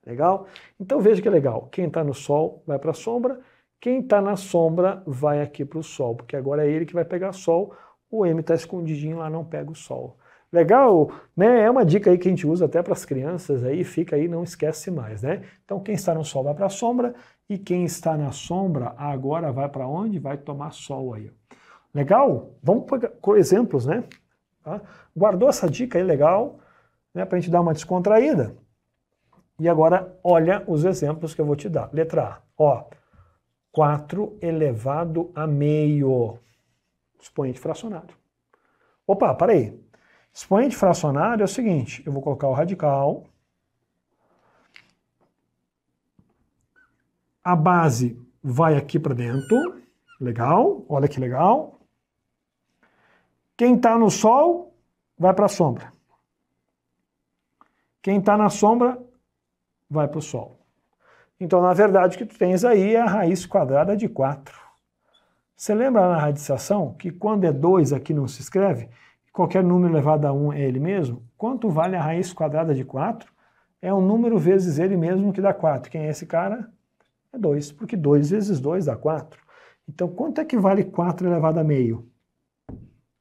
Legal? Então veja que legal, quem está no sol vai para a sombra, quem está na sombra vai aqui para o Sol, porque agora é ele que vai pegar Sol, o M está escondidinho lá, não pega o Sol. Legal, né? É uma dica aí que a gente usa até para as crianças aí, fica aí, não esquece mais, né? Então quem está no sol vai para a sombra e quem está na sombra agora vai para onde? Vai tomar sol aí. Legal? Vamos pegar exemplos, né? Tá? Guardou essa dica aí legal, né? Para a gente dar uma descontraída. E agora olha os exemplos que eu vou te dar. Letra A. Ó, 4 elevado a meio. Expoente fracionário. Opa, parei. Expoente fracionário é o seguinte, eu vou colocar o radical. A base vai aqui para dentro. Legal, olha que legal. Quem está no sol vai para a sombra. Quem está na sombra vai para o sol. Então, na verdade, o que tu tens aí é a raiz quadrada de 4. Você lembra na radiação que quando é 2 aqui não se escreve? Qualquer número elevado a 1 um é ele mesmo? Quanto vale a raiz quadrada de 4? É um número vezes ele mesmo que dá 4. Quem é esse cara? É 2, porque 2 vezes 2 dá 4. Então, quanto é que vale 4 elevado a meio?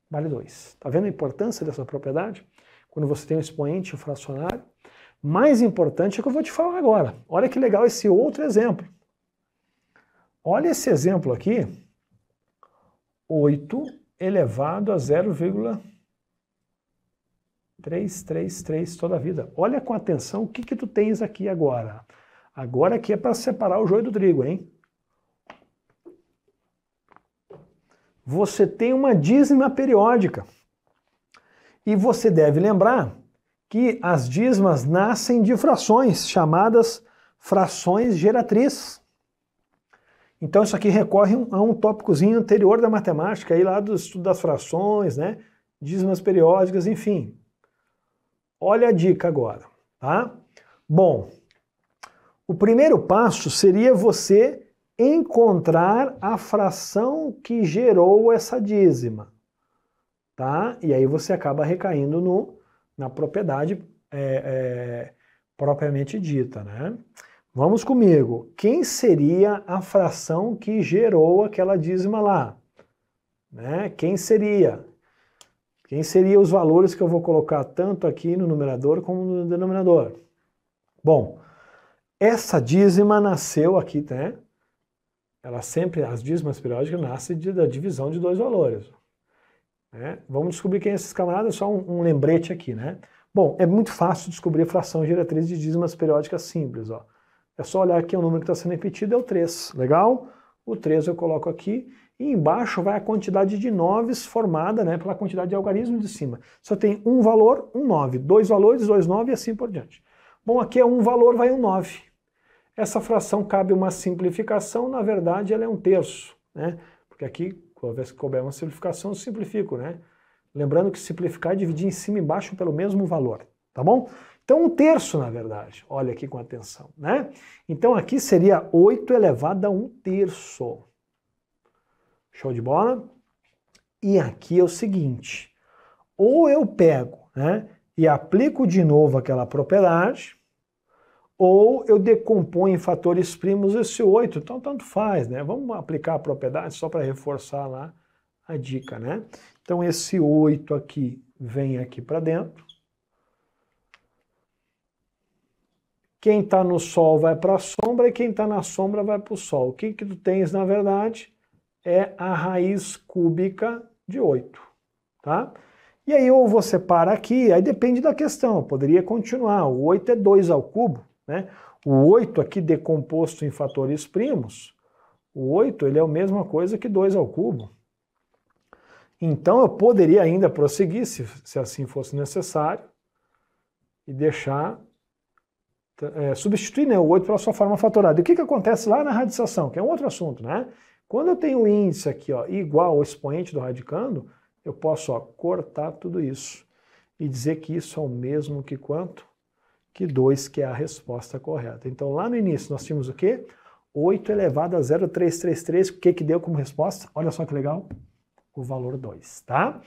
Vale 2. Está vendo a importância dessa propriedade? Quando você tem um expoente, um fracionário, mais importante é o que eu vou te falar agora. Olha que legal esse outro exemplo. Olha esse exemplo aqui, 8 elevado a 0,333 toda a vida. Olha com atenção o que, que tu tens aqui agora. Agora aqui é para separar o joio do trigo, hein? Você tem uma dízima periódica. E você deve lembrar que as dízimas nascem de frações, chamadas frações geratriz. Então isso aqui recorre a um tópicozinho anterior da matemática, aí lá do estudo das frações, né? dízimas periódicas, enfim. Olha a dica agora, tá? Bom, o primeiro passo seria você encontrar a fração que gerou essa dízima, tá? E aí você acaba recaindo no na propriedade é, é, propriamente dita, né? Vamos comigo. Quem seria a fração que gerou aquela dízima lá? Né? Quem seria? Quem seriam os valores que eu vou colocar tanto aqui no numerador como no denominador? Bom, essa dízima nasceu aqui, né? Ela sempre, as dízimas periódicas nascem da divisão de dois valores. Né? Vamos descobrir quem é esses camaradas, só um, um, lembrete aqui, né? Bom, é muito fácil descobrir a fração geratriz de dízimas periódicas simples, ó. É só olhar aqui o número que está sendo repetido, é o 3, legal? O 3 eu coloco aqui e embaixo vai a quantidade de 9 formada né, pela quantidade de algarismos de cima. Só tem um valor, um 9. Dois valores, dois 9 e assim por diante. Bom, aqui é um valor, vai um 9. Essa fração cabe uma simplificação, na verdade ela é um terço, né? Porque aqui vez que couber uma simplificação, eu simplifico, né? Lembrando que simplificar é dividir em cima e embaixo pelo mesmo valor, tá bom? Então, um terço, na verdade. Olha aqui com atenção, né? Então, aqui seria 8 elevado a 1 terço. Show de bola? E aqui é o seguinte, ou eu pego, né, e aplico de novo aquela propriedade, ou eu decomponho em fatores primos esse 8, então tanto faz, né? Vamos aplicar a propriedade só para reforçar lá a dica, né? Então esse 8 aqui vem aqui para dentro. Quem está no sol vai para a sombra e quem está na sombra vai para o sol. O que, que tu tens, na verdade, é a raiz cúbica de 8, tá? E aí ou você para aqui, aí depende da questão, eu poderia continuar, o 8 é 2 ao cubo, né? O 8 aqui decomposto em fatores primos, o 8 ele é a mesma coisa que 2 ao cubo. Então eu poderia ainda prosseguir, se, se assim fosse necessário, e deixar, é, substituir né, o 8 pela sua forma fatorada. E o que, que acontece lá na radiação, que é um outro assunto, né? Quando eu tenho o índice aqui ó, igual ao expoente do radicando, eu posso ó, cortar tudo isso e dizer que isso é o mesmo que quanto? que 2, que é a resposta correta. Então, lá no início, nós tínhamos o quê? 8 elevado a 0,333, o que, que deu como resposta? Olha só que legal, o valor 2, tá?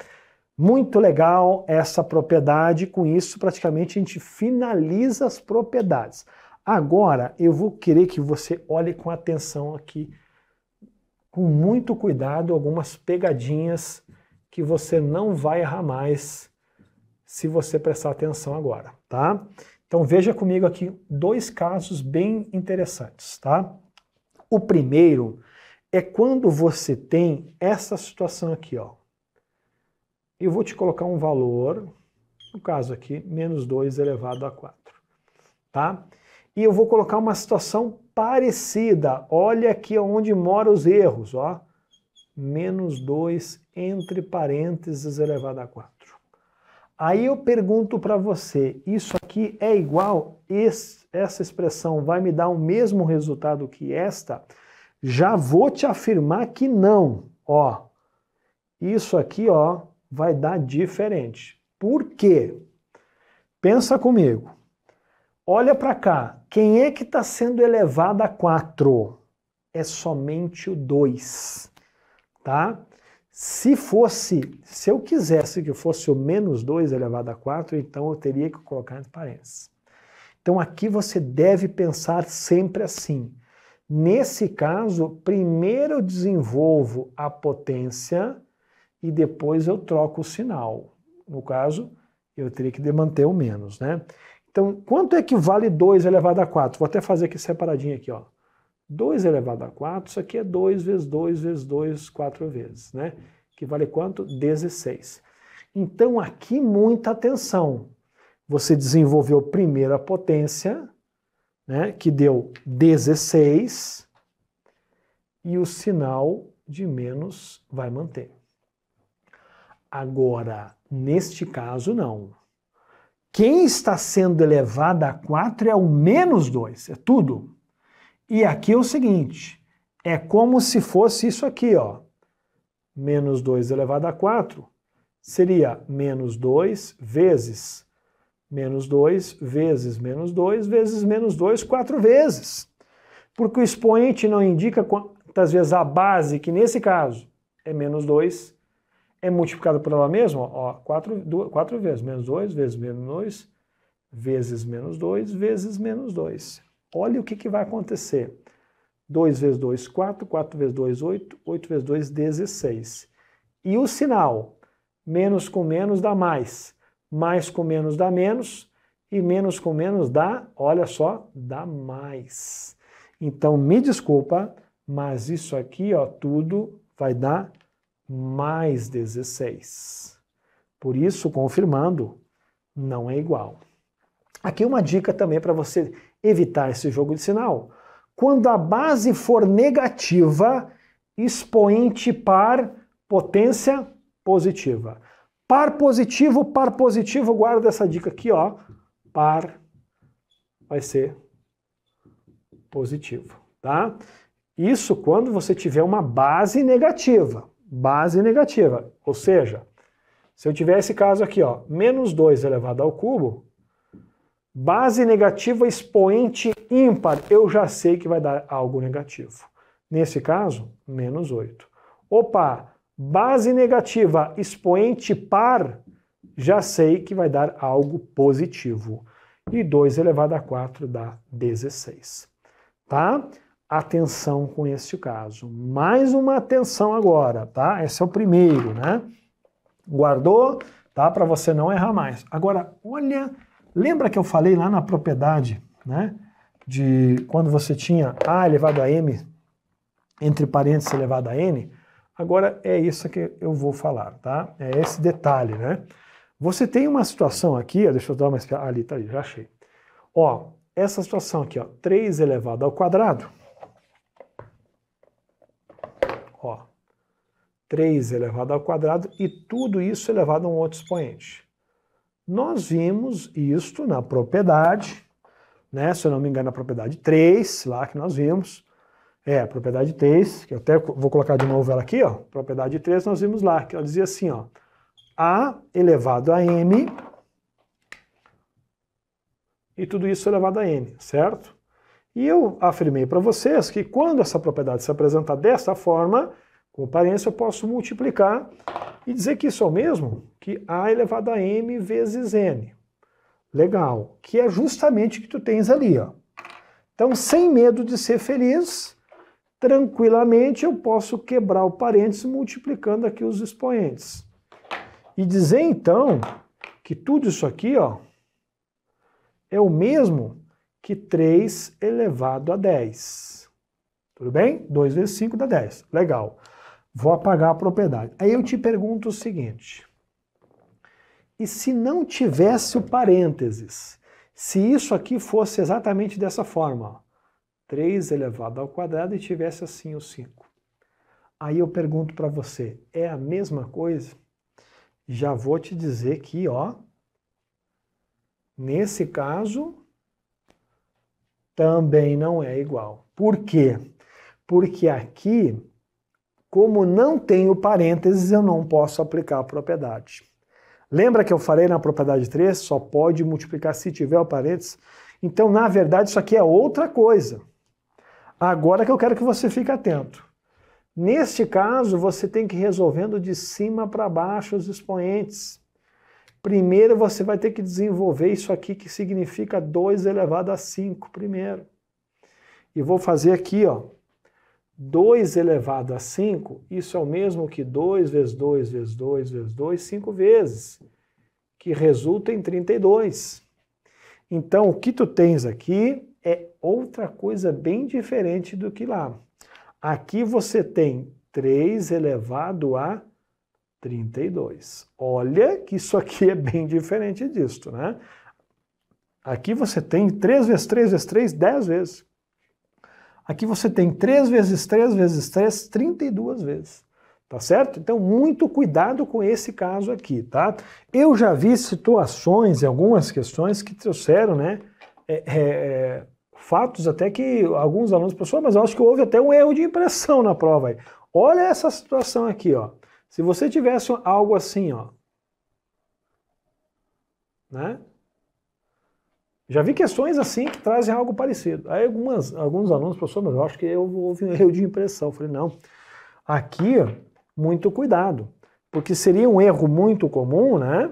Muito legal essa propriedade, com isso praticamente a gente finaliza as propriedades. Agora, eu vou querer que você olhe com atenção aqui, com muito cuidado, algumas pegadinhas que você não vai errar mais se você prestar atenção agora, tá? Então veja comigo aqui dois casos bem interessantes, tá? O primeiro é quando você tem essa situação aqui, ó. Eu vou te colocar um valor, no caso aqui, menos 2 elevado a 4, tá? E eu vou colocar uma situação parecida. Olha aqui onde moram os erros, ó. Menos 2 entre parênteses elevado a 4. Aí eu pergunto para você, isso aqui é igual? Esse, essa expressão vai me dar o mesmo resultado que esta? Já vou te afirmar que não. Ó, isso aqui, ó, vai dar diferente. Por quê? Pensa comigo. Olha para cá. Quem é que está sendo elevado a 4? É somente o 2, tá? Se fosse, se eu quisesse que fosse o menos 2 elevado a 4, então eu teria que colocar entre parênteses. Então aqui você deve pensar sempre assim. Nesse caso, primeiro eu desenvolvo a potência e depois eu troco o sinal. No caso, eu teria que manter o menos, né? Então, quanto é que vale 2 elevado a 4? Vou até fazer aqui separadinho aqui, ó. 2 elevado a 4, isso aqui é 2 vezes 2 vezes 2, 4 vezes, né? Que vale quanto? 16. Então, aqui muita atenção. Você desenvolveu primeiro a potência, né, que deu 16, e o sinal de menos vai manter. Agora, neste caso, não. Quem está sendo elevado a 4 é o menos 2, é tudo. E aqui é o seguinte, é como se fosse isso aqui, ó. Menos 2 elevado a 4 seria menos 2 vezes menos 2 vezes menos 2 vezes menos 2 quatro vezes. Porque o expoente não indica quantas vezes a base, que nesse caso é menos 2, é multiplicada por ela mesma, ó, 4, 4 vezes, menos 2 vezes menos 2 vezes menos 2 vezes menos 2. Olha o que, que vai acontecer. 2 vezes 2, 4, 4 vezes 2, 8, 8 vezes 2, 16. E o sinal? Menos com menos dá mais, mais com menos dá menos, e menos com menos dá, olha só, dá mais. Então, me desculpa, mas isso aqui, ó, tudo vai dar mais 16. Por isso, confirmando, não é igual. Aqui uma dica também para você evitar esse jogo de sinal. Quando a base for negativa, expoente par, potência positiva. Par positivo, par positivo, guarda essa dica aqui, ó. Par vai ser positivo, tá? Isso quando você tiver uma base negativa, base negativa, ou seja, se eu tiver esse caso aqui, ó, menos 2 elevado ao cubo, Base negativa expoente ímpar, eu já sei que vai dar algo negativo. Nesse caso, menos 8. Opa, base negativa expoente par, já sei que vai dar algo positivo. E 2 elevado a 4 dá 16. Tá? Atenção com este caso. Mais uma atenção agora, tá? Esse é o primeiro, né? Guardou, tá? Para você não errar mais. Agora, olha Lembra que eu falei lá na propriedade, né? De quando você tinha A elevado a M, entre parênteses elevado a N? Agora é isso que eu vou falar, tá? É esse detalhe, né? Você tem uma situação aqui, ó, deixa eu dar uma ah, ali, tá ali, já achei. Ó, essa situação aqui, ó, 3 elevado ao quadrado. Ó, 3 elevado ao quadrado e tudo isso elevado a um outro expoente. Nós vimos isto na propriedade, né? se eu não me engano, na propriedade 3, lá que nós vimos. É, propriedade 3, que eu até vou colocar de novo ela aqui, ó. Propriedade 3, nós vimos lá, que ela dizia assim, ó. A elevado a m e tudo isso elevado a m, certo? E eu afirmei para vocês que quando essa propriedade se apresenta dessa forma, com aparência, eu posso multiplicar e dizer que isso é o mesmo que A elevado a M vezes N. Legal. Que é justamente o que tu tens ali. Ó. Então, sem medo de ser feliz, tranquilamente eu posso quebrar o parênteses multiplicando aqui os expoentes. E dizer, então, que tudo isso aqui ó, é o mesmo que 3 elevado a 10. Tudo bem? 2 vezes 5 dá 10. Legal vou apagar a propriedade. Aí eu te pergunto o seguinte: e se não tivesse o parênteses? Se isso aqui fosse exatamente dessa forma, 3 elevado ao quadrado e tivesse assim o 5. Aí eu pergunto para você, é a mesma coisa? Já vou te dizer que, ó, nesse caso, também não é igual. Por quê? Porque aqui como não tenho parênteses, eu não posso aplicar a propriedade. Lembra que eu falei na propriedade 3, só pode multiplicar se tiver o parênteses? Então, na verdade, isso aqui é outra coisa. Agora que eu quero que você fique atento. Neste caso, você tem que ir resolvendo de cima para baixo os expoentes. Primeiro você vai ter que desenvolver isso aqui que significa 2 elevado a 5 primeiro. E vou fazer aqui, ó, 2 elevado a 5, isso é o mesmo que 2 vezes 2 vezes 2 vezes 2, 5 vezes, que resulta em 32. Então, o que tu tens aqui é outra coisa bem diferente do que lá. Aqui você tem 3 elevado a 32. Olha que isso aqui é bem diferente disto, né? Aqui você tem 3 vezes 3 vezes 3, 10 vezes. Aqui você tem 3 vezes 3 vezes 3, 32 vezes. Tá certo? Então, muito cuidado com esse caso aqui, tá? Eu já vi situações e algumas questões que trouxeram, né? É, é, é fatos até que alguns alunos, pensaram, mas eu acho que houve até um erro de impressão na prova aí. Olha essa situação aqui, ó. Se você tivesse algo assim, ó, né? Já vi questões assim que trazem algo parecido. Aí algumas, alguns alunos, professor, mas eu acho que eu houve um erro de impressão. Eu falei, não, aqui, muito cuidado, porque seria um erro muito comum, né?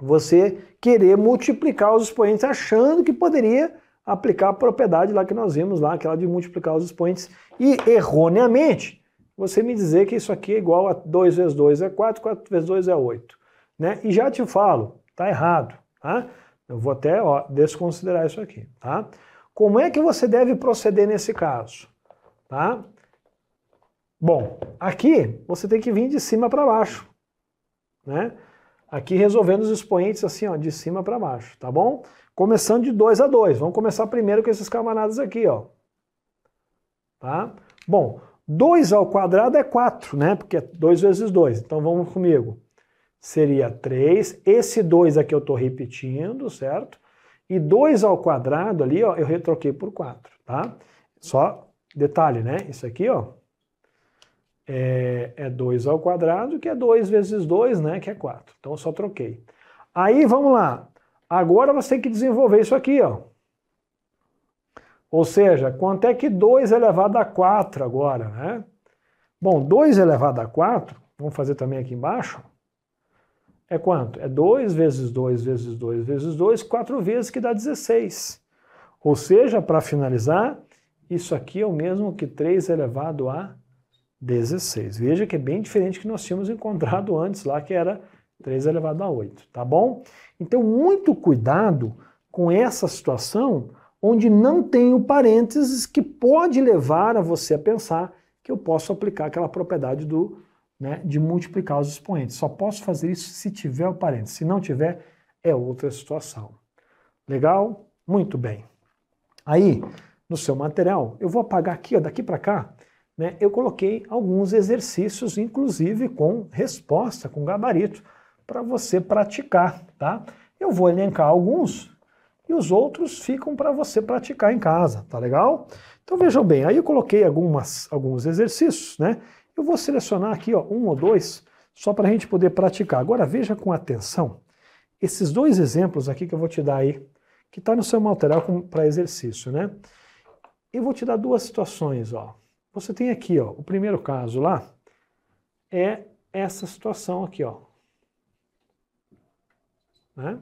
Você querer multiplicar os expoentes achando que poderia aplicar a propriedade lá que nós vimos lá, aquela de multiplicar os expoentes, e erroneamente você me dizer que isso aqui é igual a 2 vezes 2 é 4, 4 vezes 2 é 8, né? E já te falo, tá errado, tá? Eu vou até ó, desconsiderar isso aqui, tá? Como é que você deve proceder nesse caso, tá? Bom, aqui você tem que vir de cima para baixo, né? Aqui resolvendo os expoentes assim, ó, de cima para baixo, tá bom? Começando de 2 a 2. Vamos começar primeiro com esses camaradas aqui, ó. Tá? Bom, 2 ao quadrado é 4, né? Porque é 2 vezes 2. Então vamos comigo seria 3. Esse 2 aqui eu estou repetindo, certo? E 2 ao quadrado ali, ó, eu retroquei por 4, tá? Só detalhe, né? Isso aqui, ó, é, é 2 ao quadrado, que é 2 vezes 2, né? Que é 4. Então eu só troquei. Aí, vamos lá. Agora você tem que desenvolver isso aqui, ó. Ou seja, quanto é que 2 elevado é a 4 agora, né? Bom, 2 elevado é a 4, vamos fazer também aqui embaixo, é quanto? É 2 vezes 2 vezes 2 vezes 2, 4 vezes que dá 16. Ou seja, para finalizar, isso aqui é o mesmo que 3 elevado a 16. Veja que é bem diferente que nós tínhamos encontrado antes lá, que era 3 elevado a 8, tá bom? Então, muito cuidado com essa situação onde não tem o parênteses que pode levar a você a pensar que eu posso aplicar aquela propriedade do né, de multiplicar os expoentes. Só posso fazer isso se tiver o parênteses. Se não tiver, é outra situação. Legal? Muito bem. Aí, no seu material, eu vou apagar aqui, ó, daqui para cá, né, eu coloquei alguns exercícios, inclusive com resposta, com gabarito, para você praticar, tá? Eu vou elencar alguns e os outros ficam para você praticar em casa, tá legal? Então vejam bem, aí eu coloquei algumas, alguns exercícios, né? Eu vou selecionar aqui ó, um ou dois, só para a gente poder praticar. Agora veja com atenção esses dois exemplos aqui que eu vou te dar aí, que está no seu material para exercício, né? Eu vou te dar duas situações, ó. Você tem aqui, ó, o primeiro caso lá é essa situação aqui, ó. Né?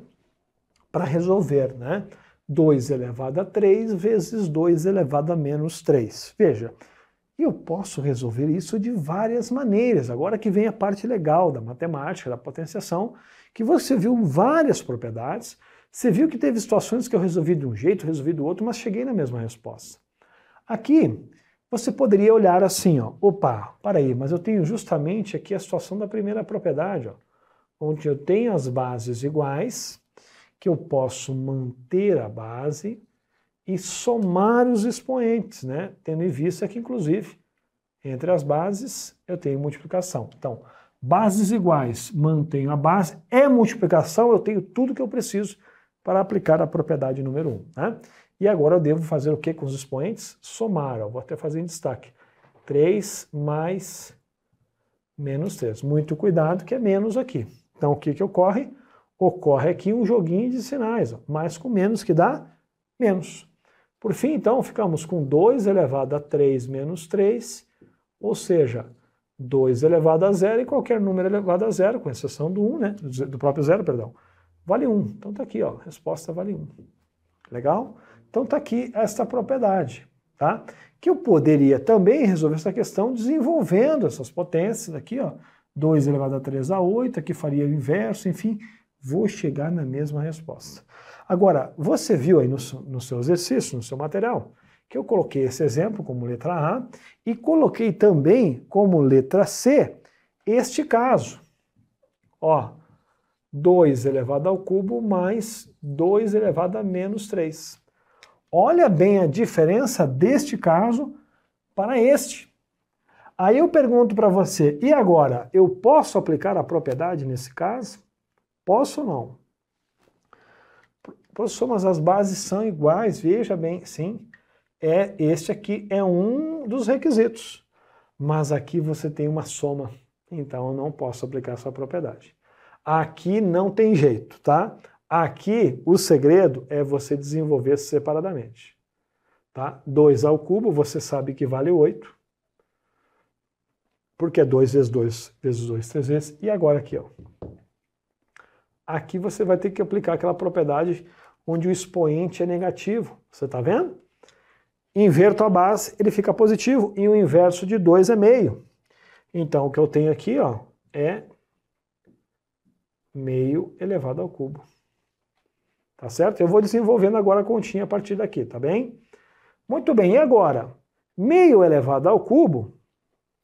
Para resolver, né? 2 elevado a 3 vezes 2 elevado a menos 3. Veja, e eu posso resolver isso de várias maneiras. Agora que vem a parte legal da matemática, da potenciação, que você viu várias propriedades, você viu que teve situações que eu resolvi de um jeito, resolvi do outro, mas cheguei na mesma resposta. Aqui, você poderia olhar assim, ó, opa, para aí, mas eu tenho justamente aqui a situação da primeira propriedade, ó, onde eu tenho as bases iguais, que eu posso manter a base, e somar os expoentes, né? tendo em vista que, inclusive, entre as bases eu tenho multiplicação. Então, bases iguais, mantenho a base, é multiplicação, eu tenho tudo que eu preciso para aplicar a propriedade número 1. Um, né? E agora eu devo fazer o que com os expoentes? Somar, ó, vou até fazer em destaque. 3 mais menos 3. Muito cuidado que é menos aqui. Então o que, que ocorre? Ocorre aqui um joguinho de sinais, ó. mais com menos que dá menos. Por fim, então, ficamos com 2 elevado a 3 menos 3, ou seja, 2 elevado a zero e qualquer número elevado a zero, com exceção do 1, né? do próprio zero, perdão, vale 1. Então está aqui, ó, resposta vale 1. Legal? Então está aqui esta propriedade, tá? Que eu poderia também resolver essa questão desenvolvendo essas potências aqui, ó, 2 elevado a 3 a 8, aqui faria o inverso, enfim, vou chegar na mesma resposta. Agora, você viu aí no, no seu exercício, no seu material, que eu coloquei esse exemplo como letra A e coloquei também como letra C este caso. Ó, 2 elevado ao cubo mais 2 elevado a menos 3. Olha bem a diferença deste caso para este. Aí eu pergunto para você, e agora, eu posso aplicar a propriedade nesse caso? Posso ou não? Professor, mas as bases são iguais, veja bem, sim. É, este aqui é um dos requisitos, mas aqui você tem uma soma, então eu não posso aplicar essa propriedade. Aqui não tem jeito, tá? Aqui o segredo é você desenvolver separadamente. Tá? 2 ao cubo, você sabe que vale 8, porque é 2 vezes 2 vezes 2, 3 vezes, e agora aqui, ó. Aqui você vai ter que aplicar aquela propriedade onde o expoente é negativo. Você está vendo? Inverto a base, ele fica positivo, e o inverso de 2 é meio. Então, o que eu tenho aqui ó, é meio elevado ao cubo. Tá certo? Eu vou desenvolvendo agora a continha a partir daqui, tá bem? Muito bem, e agora? Meio elevado ao cubo,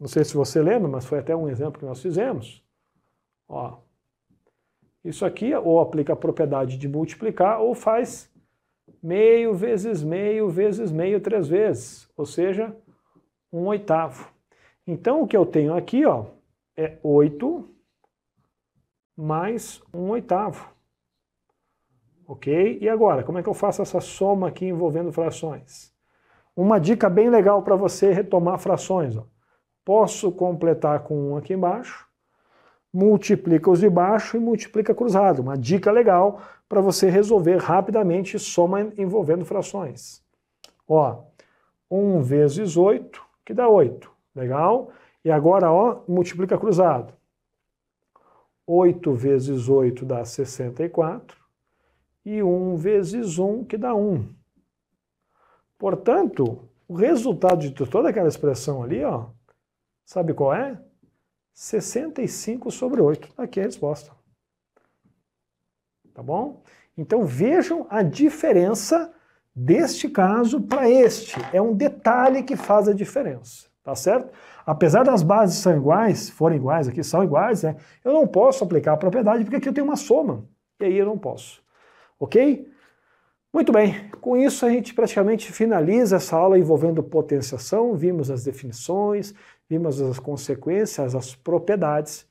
não sei se você lembra, mas foi até um exemplo que nós fizemos. Ó, isso aqui ou aplica a propriedade de multiplicar ou faz meio vezes meio vezes meio três vezes, ou seja, um oitavo. Então o que eu tenho aqui ó, é 8 mais um oitavo. Ok? E agora, como é que eu faço essa soma aqui envolvendo frações? Uma dica bem legal para você retomar frações. Ó. Posso completar com 1 um aqui embaixo multiplica os de baixo e multiplica cruzado. Uma dica legal para você resolver rapidamente soma envolvendo frações. Ó, 1 vezes 8, que dá 8. Legal? E agora, ó, multiplica cruzado. 8 vezes 8 dá 64. E 1 vezes 1, que dá 1. Portanto, o resultado de toda aquela expressão ali, ó, sabe qual é? 65 sobre 8. Aqui é a resposta. Tá bom? Então vejam a diferença deste caso para este. É um detalhe que faz a diferença, tá certo? Apesar das bases são iguais, forem iguais aqui, são iguais, né? Eu não posso aplicar a propriedade porque aqui eu tenho uma soma. E aí eu não posso. Ok? Muito bem, com isso a gente praticamente finaliza essa aula envolvendo potenciação, vimos as definições, vimos as consequências, as propriedades,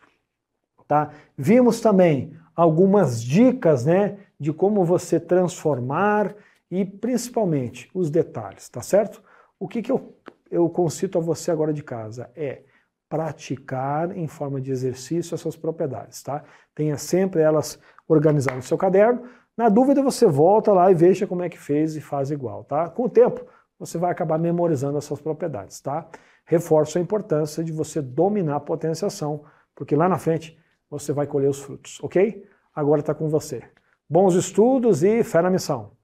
tá? Vimos também algumas dicas, né, de como você transformar e principalmente os detalhes, tá certo? O que que eu, eu concito a você agora de casa é praticar em forma de exercício essas propriedades, tá? Tenha sempre elas organizadas no seu caderno, na dúvida, você volta lá e veja como é que fez e faz igual, tá? Com o tempo, você vai acabar memorizando essas propriedades, tá? Reforço a importância de você dominar a potenciação, porque lá na frente você vai colher os frutos, ok? Agora está com você. Bons estudos e fé na missão!